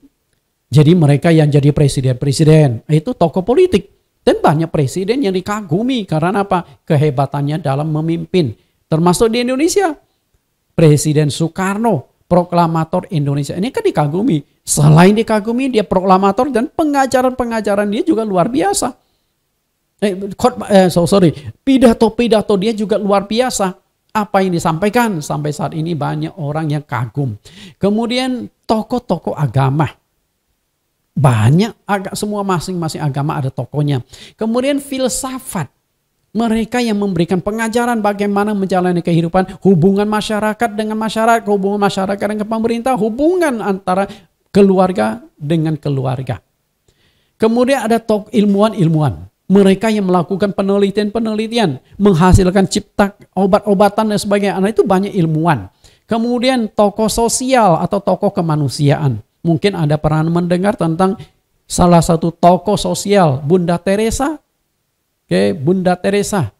Jadi mereka yang jadi presiden-presiden itu toko politik. Dan banyak presiden yang dikagumi karena apa? Kehebatannya dalam memimpin. Termasuk di Indonesia. Presiden Soekarno, proklamator Indonesia. Ini kan dikagumi. Selain dikagumi, dia proklamator dan pengajaran-pengajaran dia juga luar biasa eh, eh so, sorry, pidato-pidato dia juga luar biasa. Apa yang disampaikan sampai saat ini banyak orang yang kagum. Kemudian tokoh-tokoh agama. Banyak agak semua masing-masing agama ada tokohnya. Kemudian filsafat. Mereka yang memberikan pengajaran bagaimana menjalani kehidupan, hubungan masyarakat dengan masyarakat, hubungan masyarakat dengan pemerintah, hubungan antara keluarga dengan keluarga. Kemudian ada tok ilmuwan-ilmuwan mereka yang melakukan penelitian-penelitian, menghasilkan cipta obat-obatan dan sebagainya. Nah, itu banyak ilmuwan. Kemudian tokoh sosial atau tokoh kemanusiaan. Mungkin ada peran mendengar tentang salah satu tokoh sosial, Bunda Teresa. Oke, Bunda Teresa.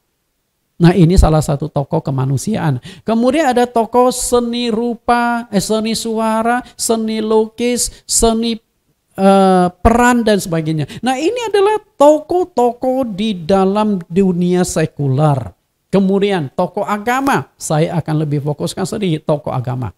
Nah, ini salah satu tokoh kemanusiaan. Kemudian ada tokoh seni rupa, eh, seni suara, seni lukis, seni Eh, peran dan sebagainya. Nah ini adalah toko-toko di dalam dunia sekular. Kemudian toko agama, saya akan lebih fokuskan sedikit toko agama.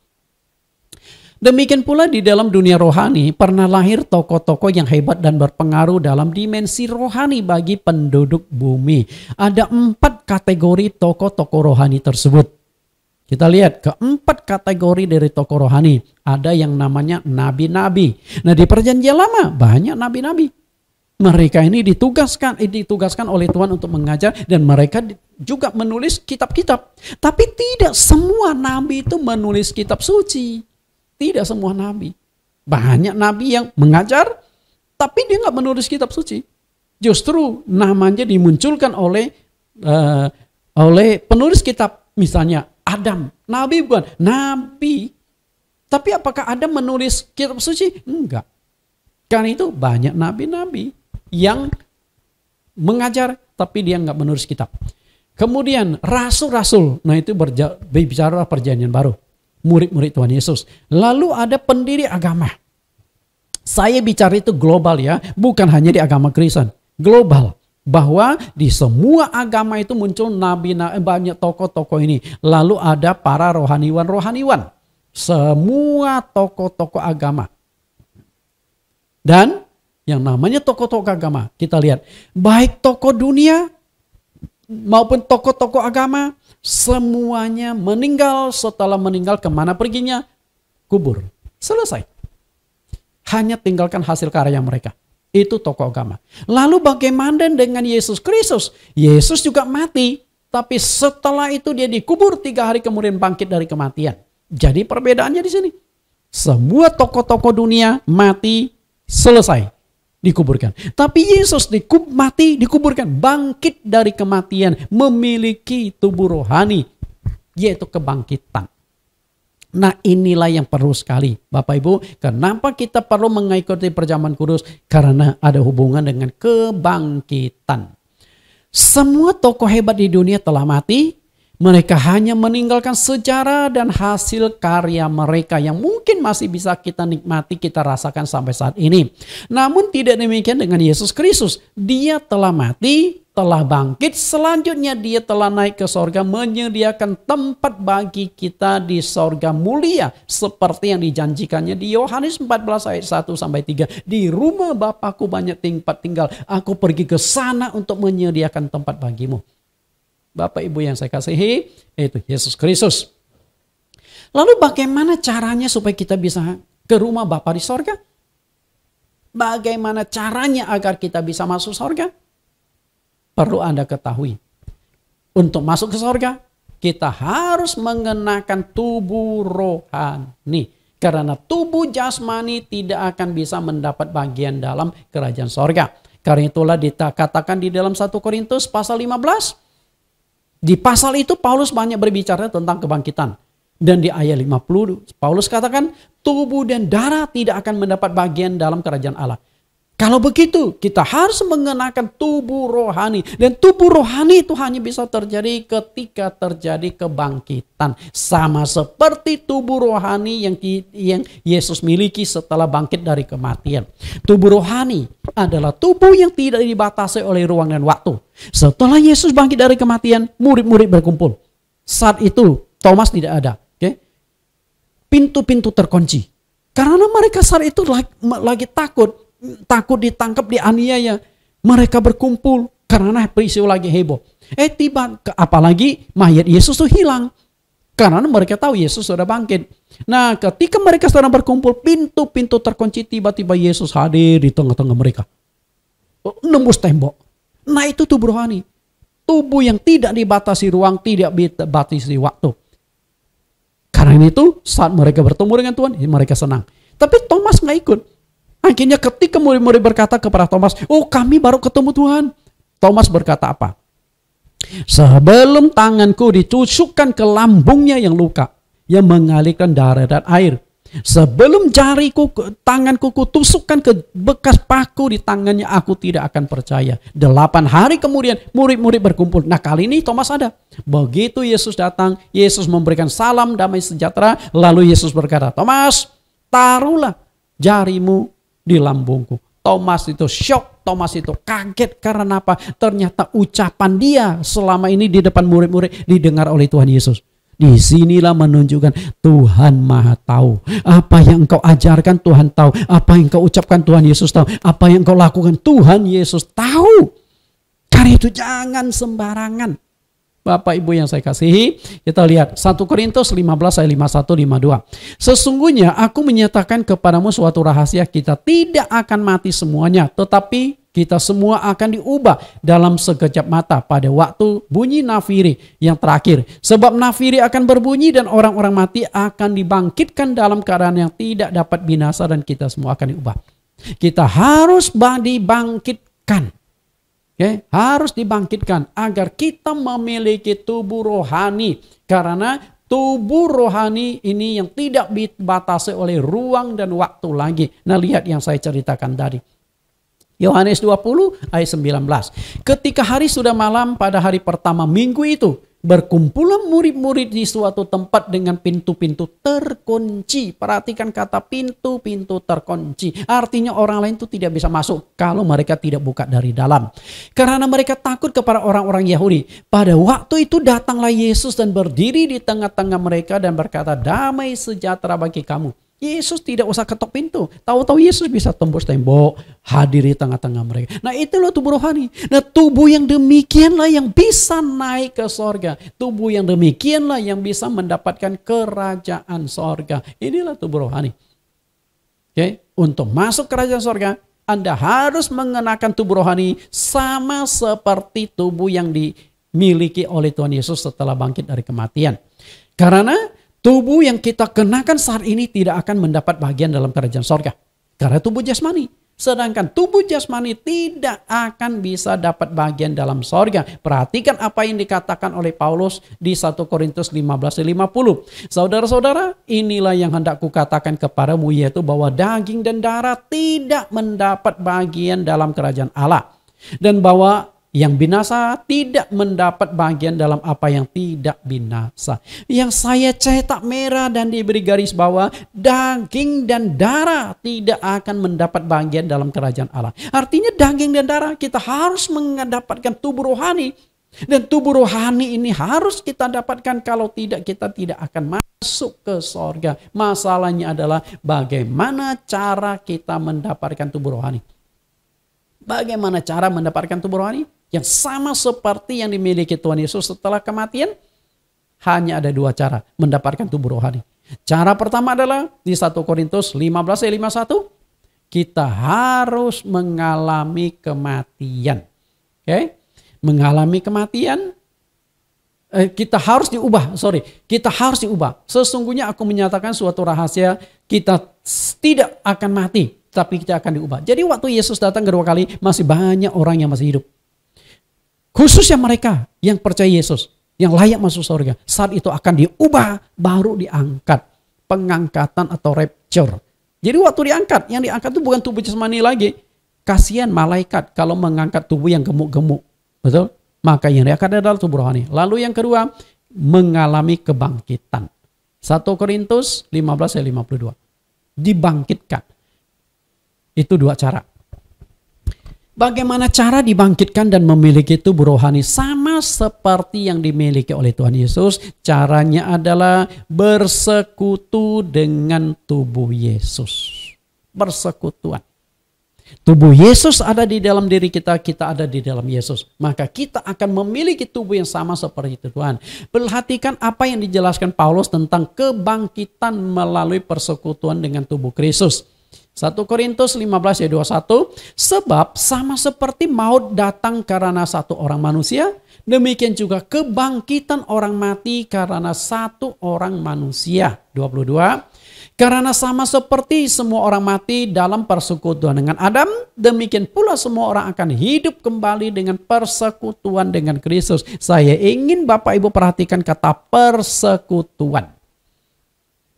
Demikian pula di dalam dunia rohani pernah lahir toko-toko yang hebat dan berpengaruh dalam dimensi rohani bagi penduduk bumi. Ada empat kategori toko-toko rohani tersebut. Kita lihat keempat kategori dari tokoh rohani. Ada yang namanya nabi-nabi. Nah di perjanjian lama banyak nabi-nabi. Mereka ini ditugaskan eh, ditugaskan oleh Tuhan untuk mengajar dan mereka juga menulis kitab-kitab. Tapi tidak semua nabi itu menulis kitab suci. Tidak semua nabi. Banyak nabi yang mengajar tapi dia nggak menulis kitab suci. Justru namanya dimunculkan oleh uh, oleh penulis kitab misalnya Adam. Nabi bukan. Nabi. Tapi apakah Adam menulis kitab suci? Enggak. Karena itu banyak nabi-nabi yang mengajar tapi dia enggak menulis kitab. Kemudian rasul-rasul, nah itu berbicara perjanjian baru. Murid-murid Tuhan Yesus. Lalu ada pendiri agama. Saya bicara itu global ya, bukan hanya di agama Kristen. Global bahwa di semua agama itu muncul nabi, nabi eh, banyak tokoh-tokoh ini. Lalu ada para rohaniwan-rohaniwan. Semua tokoh-tokoh agama. Dan yang namanya tokoh-tokoh agama, kita lihat baik tokoh dunia maupun tokoh-tokoh agama semuanya meninggal setelah meninggal kemana perginya kubur selesai hanya tinggalkan hasil karya mereka itu tokoh agama. Lalu bagaimana dengan Yesus Kristus? Yesus juga mati. Tapi setelah itu dia dikubur tiga hari kemudian bangkit dari kematian. Jadi perbedaannya di sini. Semua tokoh-tokoh dunia mati, selesai dikuburkan. Tapi Yesus dikub mati, dikuburkan, bangkit dari kematian, memiliki tubuh rohani, yaitu kebangkitan. Nah inilah yang perlu sekali Bapak Ibu. Kenapa kita perlu mengikuti perjamuan kudus? Karena ada hubungan dengan kebangkitan. Semua tokoh hebat di dunia telah mati. Mereka hanya meninggalkan sejarah dan hasil karya mereka yang mungkin masih bisa kita nikmati, kita rasakan sampai saat ini. Namun tidak demikian dengan Yesus Kristus. Dia telah mati, telah bangkit, selanjutnya dia telah naik ke sorga menyediakan tempat bagi kita di sorga mulia. Seperti yang dijanjikannya di Yohanes 14 ayat 1 sampai 3. Di rumah Bapakku banyak tempat tinggal, aku pergi ke sana untuk menyediakan tempat bagimu. Bapak Ibu yang saya kasihi, itu Yesus Kristus. Lalu bagaimana caranya supaya kita bisa ke rumah bapak di sorga? Bagaimana caranya agar kita bisa masuk sorga? perlu Anda ketahui. Untuk masuk ke sorga, kita harus mengenakan tubuh rohani. Karena tubuh jasmani tidak akan bisa mendapat bagian dalam kerajaan sorga. Karena itulah dikatakan di dalam 1 Korintus pasal 15. Di pasal itu Paulus banyak berbicara tentang kebangkitan. Dan di ayat 50 Paulus katakan tubuh dan darah tidak akan mendapat bagian dalam kerajaan Allah. Kalau begitu, kita harus mengenakan tubuh rohani. Dan tubuh rohani itu hanya bisa terjadi ketika terjadi kebangkitan. Sama seperti tubuh rohani yang, yang Yesus miliki setelah bangkit dari kematian. Tubuh rohani adalah tubuh yang tidak dibatasi oleh ruang dan waktu. Setelah Yesus bangkit dari kematian, murid-murid berkumpul. Saat itu, Thomas tidak ada. pintu Pintu-pintu terkunci. Karena mereka saat itu lagi, lagi takut takut ditangkap, dianiaya. Mereka berkumpul karena nah peristiwa lagi heboh. Eh tiba, apalagi mayat Yesus tuh hilang. Karena mereka tahu Yesus sudah bangkit. Nah ketika mereka sedang berkumpul, pintu-pintu terkunci tiba-tiba Yesus hadir di tengah-tengah mereka. Oh, nembus tembok. Nah itu tubuh rohani. Tubuh yang tidak dibatasi ruang, tidak dibatasi waktu. Karena itu saat mereka bertemu dengan Tuhan, mereka senang. Tapi Thomas nggak ikut. Akhirnya ketika murid-murid berkata kepada Thomas, oh kami baru ketemu Tuhan. Thomas berkata apa? Sebelum tanganku ditusukkan ke lambungnya yang luka, yang mengalirkan darah dan air. Sebelum jariku, tanganku kutusukkan ke bekas paku di tangannya, aku tidak akan percaya. Delapan hari kemudian murid-murid berkumpul. Nah kali ini Thomas ada. Begitu Yesus datang, Yesus memberikan salam damai sejahtera. Lalu Yesus berkata, Thomas, taruhlah jarimu di lambungku. Thomas itu shock, Thomas itu kaget karena apa? Ternyata ucapan dia selama ini di depan murid-murid didengar oleh Tuhan Yesus. Di sinilah menunjukkan Tuhan maha tahu. Apa yang engkau ajarkan Tuhan tahu. Apa yang engkau ucapkan Tuhan Yesus tahu. Apa yang engkau lakukan Tuhan Yesus tahu. Karena itu jangan sembarangan. Bapak Ibu yang saya kasihi, kita lihat 1 Korintus 15 ayat 51 52. Sesungguhnya aku menyatakan kepadamu suatu rahasia kita tidak akan mati semuanya, tetapi kita semua akan diubah dalam sekejap mata pada waktu bunyi nafiri yang terakhir. Sebab nafiri akan berbunyi dan orang-orang mati akan dibangkitkan dalam keadaan yang tidak dapat binasa dan kita semua akan diubah. Kita harus dibangkitkan okay? harus dibangkitkan agar kita memiliki tubuh rohani karena tubuh rohani ini yang tidak dibatasi oleh ruang dan waktu lagi. Nah, lihat yang saya ceritakan tadi. Yohanes 20 ayat 19. Ketika hari sudah malam pada hari pertama minggu itu, berkumpulan murid-murid di suatu tempat dengan pintu-pintu terkunci. Perhatikan kata pintu-pintu terkunci. Artinya orang lain itu tidak bisa masuk kalau mereka tidak buka dari dalam. Karena mereka takut kepada orang-orang Yahudi. Pada waktu itu datanglah Yesus dan berdiri di tengah-tengah mereka dan berkata, "Damai sejahtera bagi kamu." Yesus tidak usah ketok pintu. Tahu-tahu Yesus bisa tembus tembok, hadir di tengah-tengah mereka. Nah itulah tubuh rohani. Nah tubuh yang demikianlah yang bisa naik ke sorga. Tubuh yang demikianlah yang bisa mendapatkan kerajaan sorga. Inilah tubuh rohani. Oke, untuk masuk kerajaan sorga, Anda harus mengenakan tubuh rohani sama seperti tubuh yang dimiliki oleh Tuhan Yesus setelah bangkit dari kematian. Karena Tubuh yang kita kenakan saat ini tidak akan mendapat bagian dalam kerajaan sorga. Karena tubuh jasmani. Sedangkan tubuh jasmani tidak akan bisa dapat bagian dalam sorga. Perhatikan apa yang dikatakan oleh Paulus di 1 Korintus 15-50. Saudara-saudara, inilah yang hendak kukatakan kepadamu yaitu bahwa daging dan darah tidak mendapat bagian dalam kerajaan Allah. Dan bahwa yang binasa tidak mendapat bagian dalam apa yang tidak binasa. Yang saya cetak merah dan diberi garis bawah, daging dan darah tidak akan mendapat bagian dalam kerajaan Allah. Artinya daging dan darah kita harus mendapatkan tubuh rohani. Dan tubuh rohani ini harus kita dapatkan kalau tidak kita tidak akan masuk ke sorga. Masalahnya adalah bagaimana cara kita mendapatkan tubuh rohani. Bagaimana cara mendapatkan tubuh rohani? yang sama seperti yang dimiliki Tuhan Yesus setelah kematian, hanya ada dua cara mendapatkan tubuh rohani. Cara pertama adalah di 1 Korintus 15 ayat 51, kita harus mengalami kematian. Oke? Okay? Mengalami kematian eh, kita harus diubah, sorry, kita harus diubah. Sesungguhnya aku menyatakan suatu rahasia, kita tidak akan mati, tapi kita akan diubah. Jadi waktu Yesus datang kedua kali, masih banyak orang yang masih hidup. Khususnya mereka yang percaya Yesus, yang layak masuk surga. Saat itu akan diubah, baru diangkat. Pengangkatan atau rapture. Jadi waktu diangkat, yang diangkat itu bukan tubuh jasmani lagi. Kasihan malaikat kalau mengangkat tubuh yang gemuk-gemuk. Betul? Maka yang diangkat adalah tubuh rohani. Lalu yang kedua, mengalami kebangkitan. 1 Korintus 15 52. Dibangkitkan. Itu dua cara. Bagaimana cara dibangkitkan dan memiliki tubuh rohani sama seperti yang dimiliki oleh Tuhan Yesus? Caranya adalah bersekutu dengan tubuh Yesus. Persekutuan. Tubuh Yesus ada di dalam diri kita, kita ada di dalam Yesus. Maka kita akan memiliki tubuh yang sama seperti itu Tuhan. Perhatikan apa yang dijelaskan Paulus tentang kebangkitan melalui persekutuan dengan tubuh Kristus 1 Korintus 15 ayat 21, sebab sama seperti maut datang karena satu orang manusia, demikian juga kebangkitan orang mati karena satu orang manusia. 22. Karena sama seperti semua orang mati dalam persekutuan dengan Adam, demikian pula semua orang akan hidup kembali dengan persekutuan dengan Kristus. Saya ingin Bapak Ibu perhatikan kata persekutuan.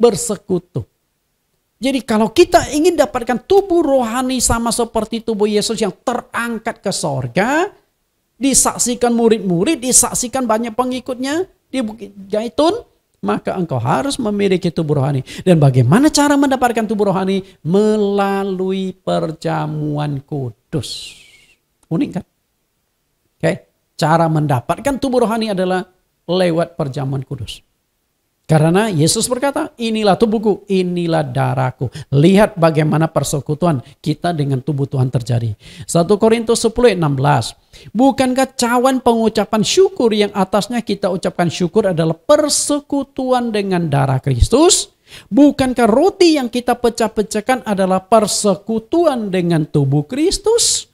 Bersekutu jadi kalau kita ingin dapatkan tubuh rohani sama seperti tubuh Yesus yang terangkat ke sorga, disaksikan murid-murid, disaksikan banyak pengikutnya di Bukit Gaitun, maka engkau harus memiliki tubuh rohani. Dan bagaimana cara mendapatkan tubuh rohani? Melalui perjamuan kudus. Unik kan? Oke, okay. cara mendapatkan tubuh rohani adalah lewat perjamuan kudus. Karena Yesus berkata, inilah tubuhku, inilah darahku. Lihat bagaimana persekutuan kita dengan tubuh Tuhan terjadi. 1 Korintus 10 16. Bukankah cawan pengucapan syukur yang atasnya kita ucapkan syukur adalah persekutuan dengan darah Kristus? Bukankah roti yang kita pecah-pecahkan adalah persekutuan dengan tubuh Kristus?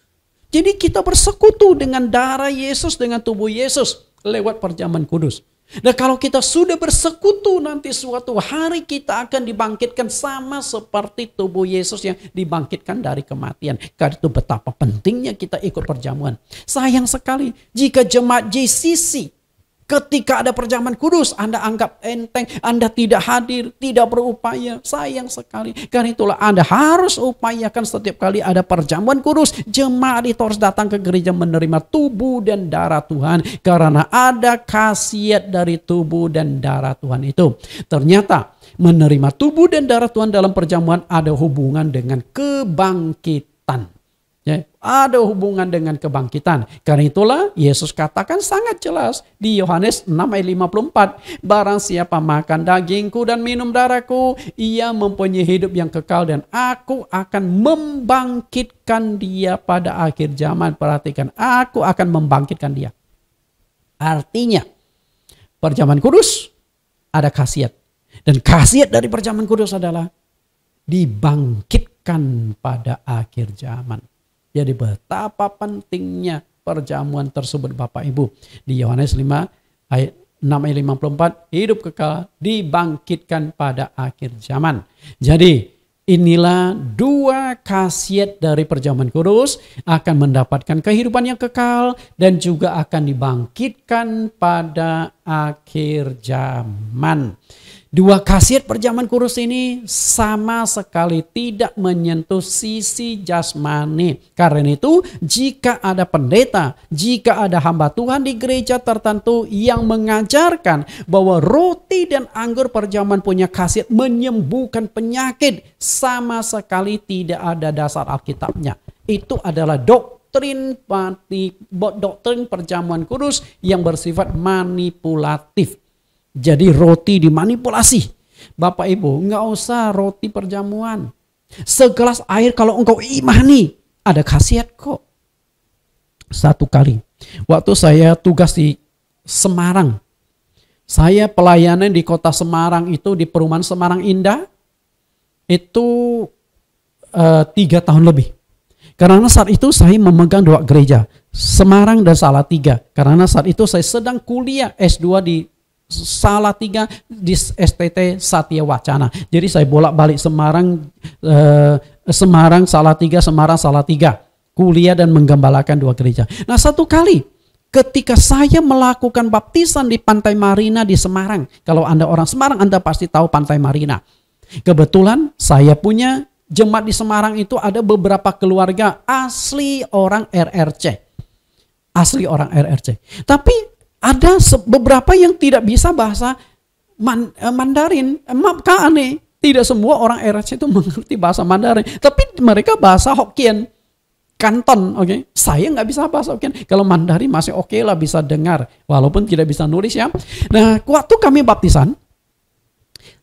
Jadi kita bersekutu dengan darah Yesus, dengan tubuh Yesus lewat perjamuan kudus. Nah kalau kita sudah bersekutu nanti suatu hari kita akan dibangkitkan sama seperti tubuh Yesus yang dibangkitkan dari kematian. Karena itu betapa pentingnya kita ikut perjamuan. Sayang sekali jika jemaat JCC Ketika ada perjamuan kudus, Anda anggap enteng, Anda tidak hadir, tidak berupaya. Sayang sekali. Karena itulah Anda harus upayakan setiap kali ada perjamuan kudus. Jemaat itu harus datang ke gereja menerima tubuh dan darah Tuhan. Karena ada khasiat dari tubuh dan darah Tuhan itu. Ternyata menerima tubuh dan darah Tuhan dalam perjamuan ada hubungan dengan kebangkitan Ya, ada hubungan dengan kebangkitan. Karena itulah Yesus katakan sangat jelas di Yohanes 6 ayat 54. Barang siapa makan dagingku dan minum darahku, ia mempunyai hidup yang kekal dan aku akan membangkitkan dia pada akhir zaman. Perhatikan, aku akan membangkitkan dia. Artinya, perjaman kudus ada khasiat. Dan khasiat dari perjaman kudus adalah dibangkitkan pada akhir zaman. Jadi betapa pentingnya perjamuan tersebut Bapak Ibu. Di Yohanes 5 ayat 6 ayat 54 hidup kekal dibangkitkan pada akhir zaman. Jadi inilah dua khasiat dari perjamuan kudus akan mendapatkan kehidupan yang kekal dan juga akan dibangkitkan pada akhir zaman. Dua kasiat perjamuan kurus ini sama sekali tidak menyentuh sisi jasmani. Karena itu, jika ada pendeta, jika ada hamba Tuhan di gereja tertentu yang mengajarkan bahwa roti dan anggur perjamuan punya kasir menyembuhkan penyakit, sama sekali tidak ada dasar Alkitabnya. Itu adalah doktrin doktrin perjamuan kudus yang bersifat manipulatif jadi roti dimanipulasi. Bapak Ibu, nggak usah roti perjamuan. Segelas air kalau engkau imani, ada khasiat kok. Satu kali, waktu saya tugas di Semarang, saya pelayanan di kota Semarang itu di perumahan Semarang Indah itu uh, tiga tahun lebih. Karena saat itu saya memegang dua gereja, Semarang dan Salatiga. Karena saat itu saya sedang kuliah S2 di salah tiga di STT Satya Wacana. Jadi saya bolak-balik Semarang, eh, Semarang salah tiga, Semarang salah tiga. Kuliah dan menggembalakan dua gereja. Nah satu kali ketika saya melakukan baptisan di Pantai Marina di Semarang. Kalau Anda orang Semarang, Anda pasti tahu Pantai Marina. Kebetulan saya punya jemaat di Semarang itu ada beberapa keluarga asli orang RRC. Asli orang RRC. Tapi ada beberapa yang tidak bisa bahasa eh, Mandarin. Eh, maaf, Kak aneh, tidak semua orang RRC itu mengerti bahasa Mandarin. Tapi mereka bahasa Hokkien. Kanton, oke. Okay? Saya nggak bisa bahasa Hokkien. Kalau Mandarin masih oke okay lah bisa dengar, walaupun tidak bisa nulis ya. Nah, waktu kami baptisan,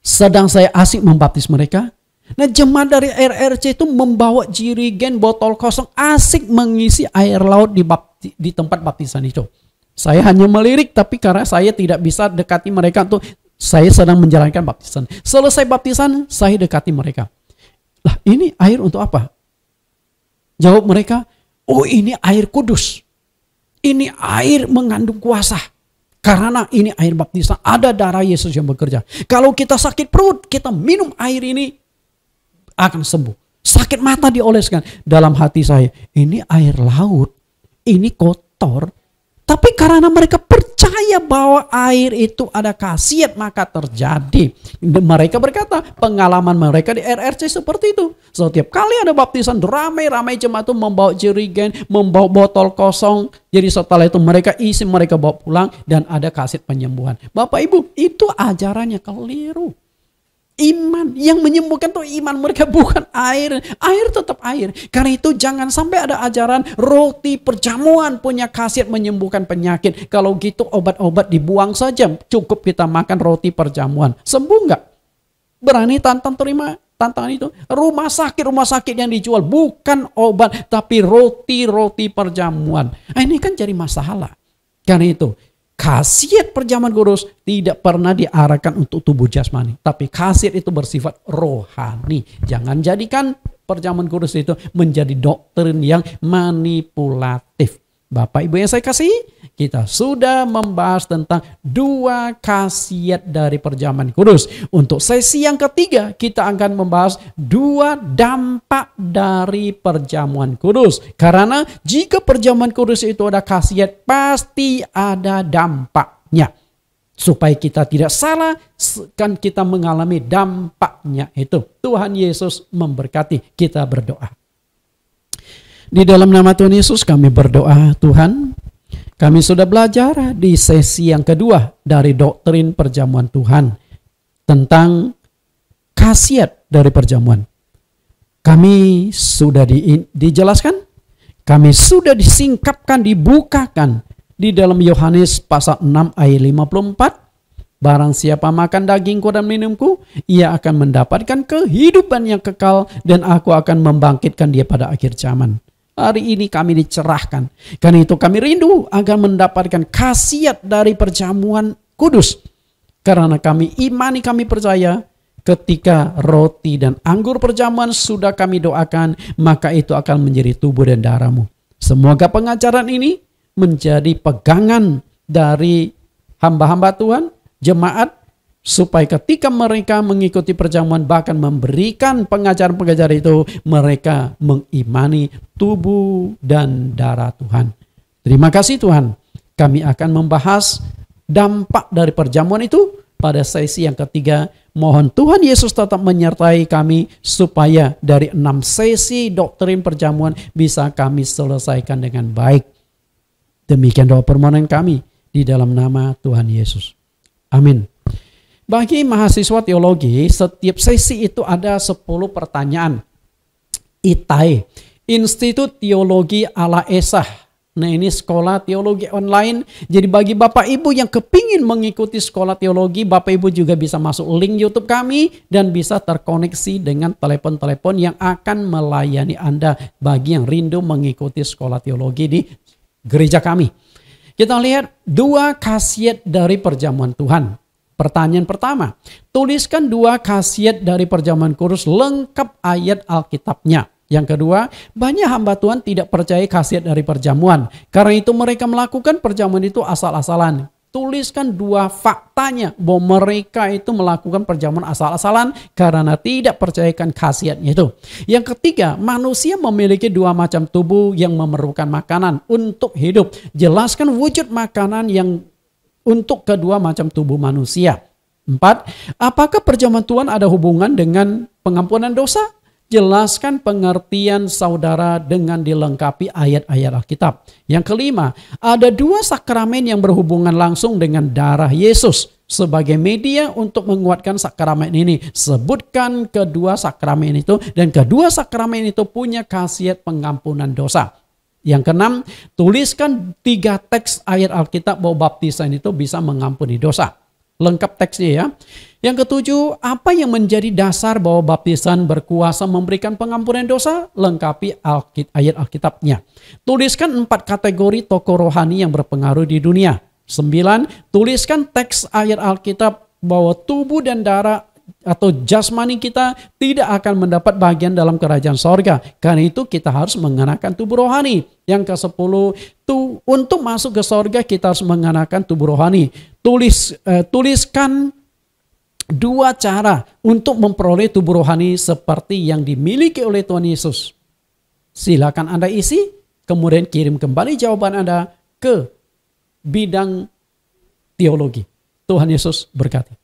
sedang saya asik membaptis mereka. Nah, jemaat dari RRC itu membawa jirigen botol kosong asik mengisi air laut di, bapti, di tempat baptisan itu. Saya hanya melirik tapi karena saya tidak bisa dekati mereka untuk saya sedang menjalankan baptisan. Selesai baptisan, saya dekati mereka. Lah, ini air untuk apa? Jawab mereka, "Oh, ini air kudus. Ini air mengandung kuasa." Karena ini air baptisan, ada darah Yesus yang bekerja. Kalau kita sakit perut, kita minum air ini akan sembuh. Sakit mata dioleskan. Dalam hati saya, ini air laut, ini kotor, tapi karena mereka percaya bahwa air itu ada khasiat maka terjadi. Mereka berkata pengalaman mereka di RRC seperti itu. Setiap kali ada baptisan ramai-ramai jemaat itu membawa jerigen, membawa botol kosong. Jadi setelah itu mereka isi, mereka bawa pulang dan ada khasiat penyembuhan. Bapak Ibu itu ajarannya keliru. Iman yang menyembuhkan tuh iman mereka bukan air. Air tetap air. Karena itu jangan sampai ada ajaran roti perjamuan punya khasiat menyembuhkan penyakit. Kalau gitu obat-obat dibuang saja. Cukup kita makan roti perjamuan. Sembuh nggak? Berani tantang terima tantangan itu. Rumah sakit, rumah sakit yang dijual bukan obat tapi roti-roti perjamuan. Nah, ini kan jadi masalah. Karena itu Khasiat perjamuan kudus tidak pernah diarahkan untuk tubuh jasmani. Tapi khasiat itu bersifat rohani. Jangan jadikan perjamuan kudus itu menjadi doktrin yang manipulatif. Bapak Ibu yang saya kasih, kita sudah membahas tentang dua khasiat dari perjamuan kudus. Untuk sesi yang ketiga, kita akan membahas dua dampak dari perjamuan kudus. Karena jika perjamuan kudus itu ada khasiat, pasti ada dampaknya. Supaya kita tidak salah, kan kita mengalami dampaknya itu. Tuhan Yesus memberkati kita berdoa. Di dalam nama Tuhan Yesus kami berdoa, Tuhan, kami sudah belajar di sesi yang kedua dari doktrin perjamuan Tuhan tentang khasiat dari perjamuan. Kami sudah di, dijelaskan, kami sudah disingkapkan, dibukakan di dalam Yohanes pasal 6 ayat 54. Barang siapa makan dagingku dan minumku, ia akan mendapatkan kehidupan yang kekal dan aku akan membangkitkan dia pada akhir zaman. Hari ini kami dicerahkan. Karena itu kami rindu agar mendapatkan khasiat dari perjamuan kudus. Karena kami imani, kami percaya ketika roti dan anggur perjamuan sudah kami doakan, maka itu akan menjadi tubuh dan darahmu. Semoga pengajaran ini menjadi pegangan dari hamba-hamba Tuhan, jemaat, supaya ketika mereka mengikuti perjamuan bahkan memberikan pengajaran-pengajaran itu mereka mengimani tubuh dan darah Tuhan. Terima kasih Tuhan. Kami akan membahas dampak dari perjamuan itu pada sesi yang ketiga. Mohon Tuhan Yesus tetap menyertai kami supaya dari enam sesi doktrin perjamuan bisa kami selesaikan dengan baik. Demikian doa permohonan kami di dalam nama Tuhan Yesus. Amin. Bagi mahasiswa teologi, setiap sesi itu ada 10 pertanyaan. ITAI, Institut Teologi Ala Esah. Nah ini sekolah teologi online. Jadi bagi Bapak Ibu yang kepingin mengikuti sekolah teologi, Bapak Ibu juga bisa masuk link YouTube kami dan bisa terkoneksi dengan telepon-telepon yang akan melayani Anda bagi yang rindu mengikuti sekolah teologi di gereja kami. Kita lihat dua khasiat dari perjamuan Tuhan. Pertanyaan pertama, tuliskan dua khasiat dari perjamuan kurus lengkap ayat Alkitabnya. Yang kedua, banyak hamba Tuhan tidak percaya khasiat dari perjamuan. Karena itu mereka melakukan perjamuan itu asal-asalan. Tuliskan dua faktanya bahwa mereka itu melakukan perjamuan asal-asalan karena tidak percayakan khasiatnya itu. Yang ketiga, manusia memiliki dua macam tubuh yang memerlukan makanan untuk hidup. Jelaskan wujud makanan yang untuk kedua macam tubuh manusia. Empat, apakah perjamuan Tuhan ada hubungan dengan pengampunan dosa? Jelaskan pengertian saudara dengan dilengkapi ayat-ayat Alkitab. Yang kelima, ada dua sakramen yang berhubungan langsung dengan darah Yesus sebagai media untuk menguatkan sakramen ini. Sebutkan kedua sakramen itu dan kedua sakramen itu punya khasiat pengampunan dosa. Yang keenam, tuliskan tiga teks ayat Alkitab bahwa baptisan itu bisa mengampuni dosa. Lengkap teksnya ya. Yang ketujuh, apa yang menjadi dasar bahwa baptisan berkuasa memberikan pengampunan dosa? Lengkapi Alkit, ayat Alkitabnya. Tuliskan empat kategori tokoh rohani yang berpengaruh di dunia. Sembilan, tuliskan teks ayat Alkitab bahwa tubuh dan darah atau jasmani kita tidak akan mendapat bagian dalam kerajaan sorga. Karena itu kita harus mengenakan tubuh rohani. Yang ke sepuluh, tu, untuk masuk ke sorga kita harus mengenakan tubuh rohani. Tulis eh, Tuliskan dua cara untuk memperoleh tubuh rohani seperti yang dimiliki oleh Tuhan Yesus. Silakan Anda isi, kemudian kirim kembali jawaban Anda ke bidang teologi. Tuhan Yesus berkati.